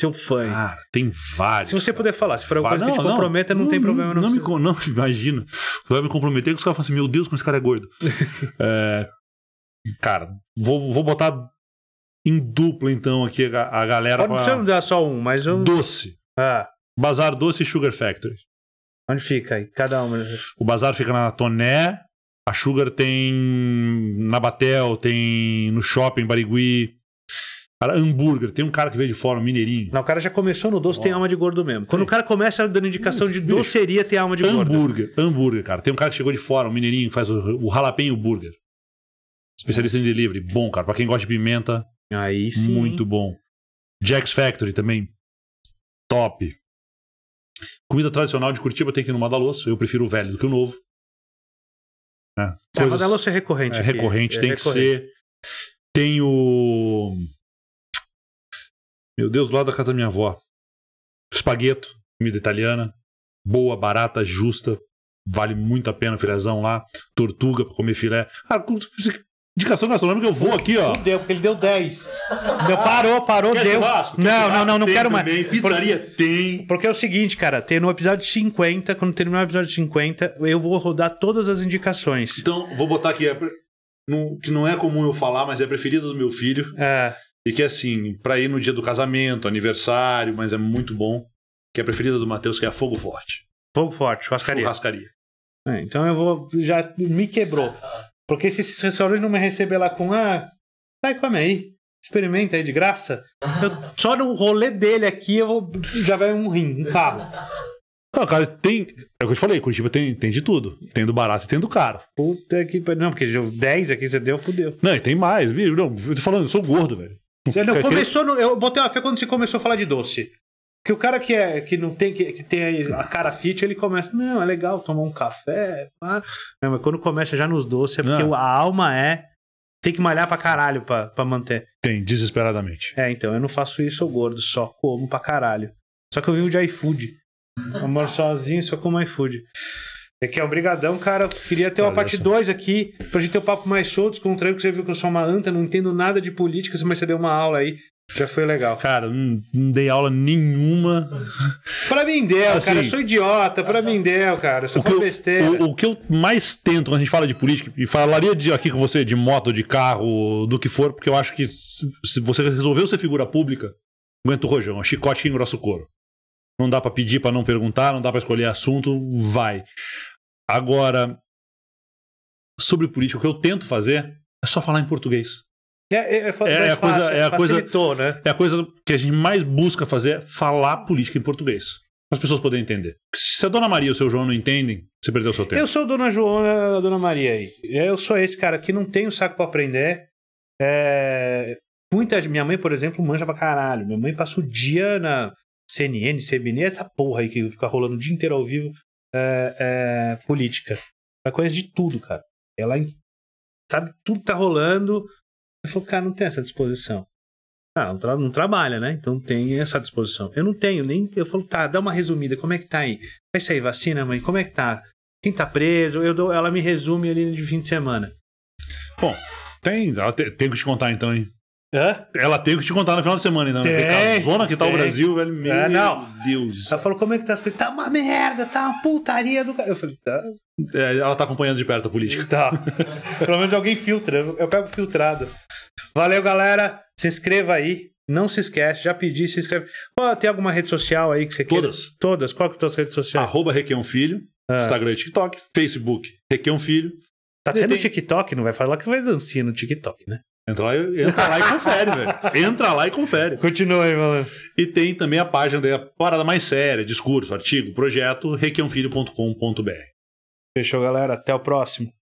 seu fã. Cara, tem vários. Se você cara. puder falar, se for alguma coisa não, que te comprometa, não, não tem problema. Não, não, me, não imagina. Você vai me comprometer que os caras falam assim: meu Deus, como esse cara é gordo. é, Cara, vou, vou botar em duplo então aqui a, a galera. Pode pra... você não dar só um, mas um. Doce. Ah. Bazar Doce e Sugar Factory. Onde fica aí? Cada um. O bazar fica na Toné, a Sugar tem na Batel, tem no shopping Barigui. Cara, hambúrguer. Tem um cara que veio de fora, um mineirinho. Não, o cara já começou no doce, oh. tem alma de gordo mesmo. Quando é. o cara começa dando indicação de doceria, tem alma de hambúrguer, gordo. Hambúrguer, hambúrguer, cara. Tem um cara que chegou de fora, um mineirinho, faz o, o burger. Especialista em delivery, bom, cara. Pra quem gosta de pimenta, Aí sim. muito bom. Jack's Factory também, top. Comida tradicional de Curitiba tem que ir no Madaloso, Eu prefiro o velho do que o novo. Né? É, Coisas... Madalosso é recorrente. É aqui. recorrente, é tem recorrente. que ser. Tem o. Meu Deus, do lado da casa da minha avó. Espagueto, comida italiana. Boa, barata, justa. Vale muito a pena o filézão lá. Tortuga para comer filé. Ah, Indicação gastronômica, eu vou aqui, ó. Deu, porque ele deu 10. Deu, parou, parou, Quer deu. Churrasco? não, não, não, não quero mais. Pizzaria tem. Porque é o seguinte, cara, tem no episódio 50, quando terminar o episódio 50, eu vou rodar todas as indicações. Então, vou botar aqui, é, no, que não é comum eu falar, mas é a preferida do meu filho. É. E que é assim, pra ir no dia do casamento, aniversário, mas é muito bom. Que é a preferida do Matheus, que é a Fogo Forte. Fogo Forte, churrascaria. Churrascaria. É, então eu vou. Já me quebrou. Porque se esses restaurantes não me receber lá com, ah, sai, come aí. Experimenta aí de graça. Eu, só no rolê dele aqui eu vou, já vai um rim, um carro. Não, cara, tem. É o que eu te falei, Curitiba tem, tem de tudo. Tem do barato e tem do caro. Puta que pariu. Não, porque 10 aqui você deu, fudeu. Não, e tem mais, viu? Não, eu tô falando, eu sou gordo, velho. Não, começou no, eu botei uma fé quando você começou a falar de doce que o cara que é que não tem que, que tem a cara fit, ele começa, não, é legal tomar um café, mas, não, mas quando começa já nos doces, é porque não. a alma é tem que malhar pra caralho pra, pra manter. Tem, desesperadamente. É, então, eu não faço isso, sou gordo, só como pra caralho. Só que eu vivo de iFood. Eu moro sozinho, só como iFood. É que é um brigadão, cara. queria ter uma Olha parte 2 aqui, pra gente ter um papo mais solto, descontraído, que você viu que eu sou uma anta, não entendo nada de política, mas você deu uma aula aí. Já foi legal. Cara, não, não dei aula nenhuma. pra mim deu, assim, cara. Eu sou idiota. Pra mim deu, cara. Eu só besteira. o, o, que eu mais tento quando a gente fala de política, e falaria de, aqui com você de moto, de carro, do que for, porque eu acho que se, se você resolveu ser figura pública, aguenta o rojão. É chicote que engrossa o couro. Não dá para pedir para não perguntar, não dá para escolher assunto, vai. Agora, sobre política, o que eu tento fazer é só falar em português. É, é, é, é, é a coisa, é a coisa, né? É a coisa que a gente mais busca fazer, é falar política em português. As pessoas poderem entender. Se a Dona Maria e o seu João não entendem, você perdeu seu tempo. Eu sou a Dona João, a Dona Maria aí. Eu sou esse cara que não tem o saco para aprender. É... Muitas, minha mãe, por exemplo, manja pra caralho. Minha mãe passa o dia na CNN, CBN, essa porra aí que fica rolando o dia inteiro ao vivo, é, é, política. Ela conhece de tudo, cara. Ela sabe tudo que tá rolando, ele falou, cara, não tem essa disposição. Ah, não, tra não, trabalha, né? Então tem essa disposição. Eu não tenho nem. Eu falo, tá, dá uma resumida, como é que tá aí? Vai sair vacina, mãe? Como é que tá? Quem tá preso? Eu dou, ela me resume ali de fim de semana. Bom, tem. Ah, tenho que te contar então, hein? Ela tem que te contar no final de semana ainda. Né? Tem, né? zona que tá tem. o Brasil, velho. É, meu é, não. Deus. Ela falou: como é que tá as coisas? Tá uma merda, tá uma putaria do cara. Eu falei: tá. É, ela tá acompanhando de perto a política. Tá. Pelo menos alguém filtra. Eu pego filtrado. Valeu, galera. Se inscreva aí. Não se esquece, já pedi, se inscreve. Pô, tem alguma rede social aí que você quer? Todas. Queira? Todas. Qual que é as redes sociais? Arroba Requião Filho, ah. Instagram e TikTok, Facebook Requião Filho. Tá até no TikTok, não vai falar que vai dancinha no TikTok, né? Entra lá, entra lá e confere, velho. Entra lá e confere. Continua aí, mano. E tem também a página da Parada Mais Séria, discurso, artigo, projeto, requeonfilho.com.br. Fechou, galera. Até o próximo.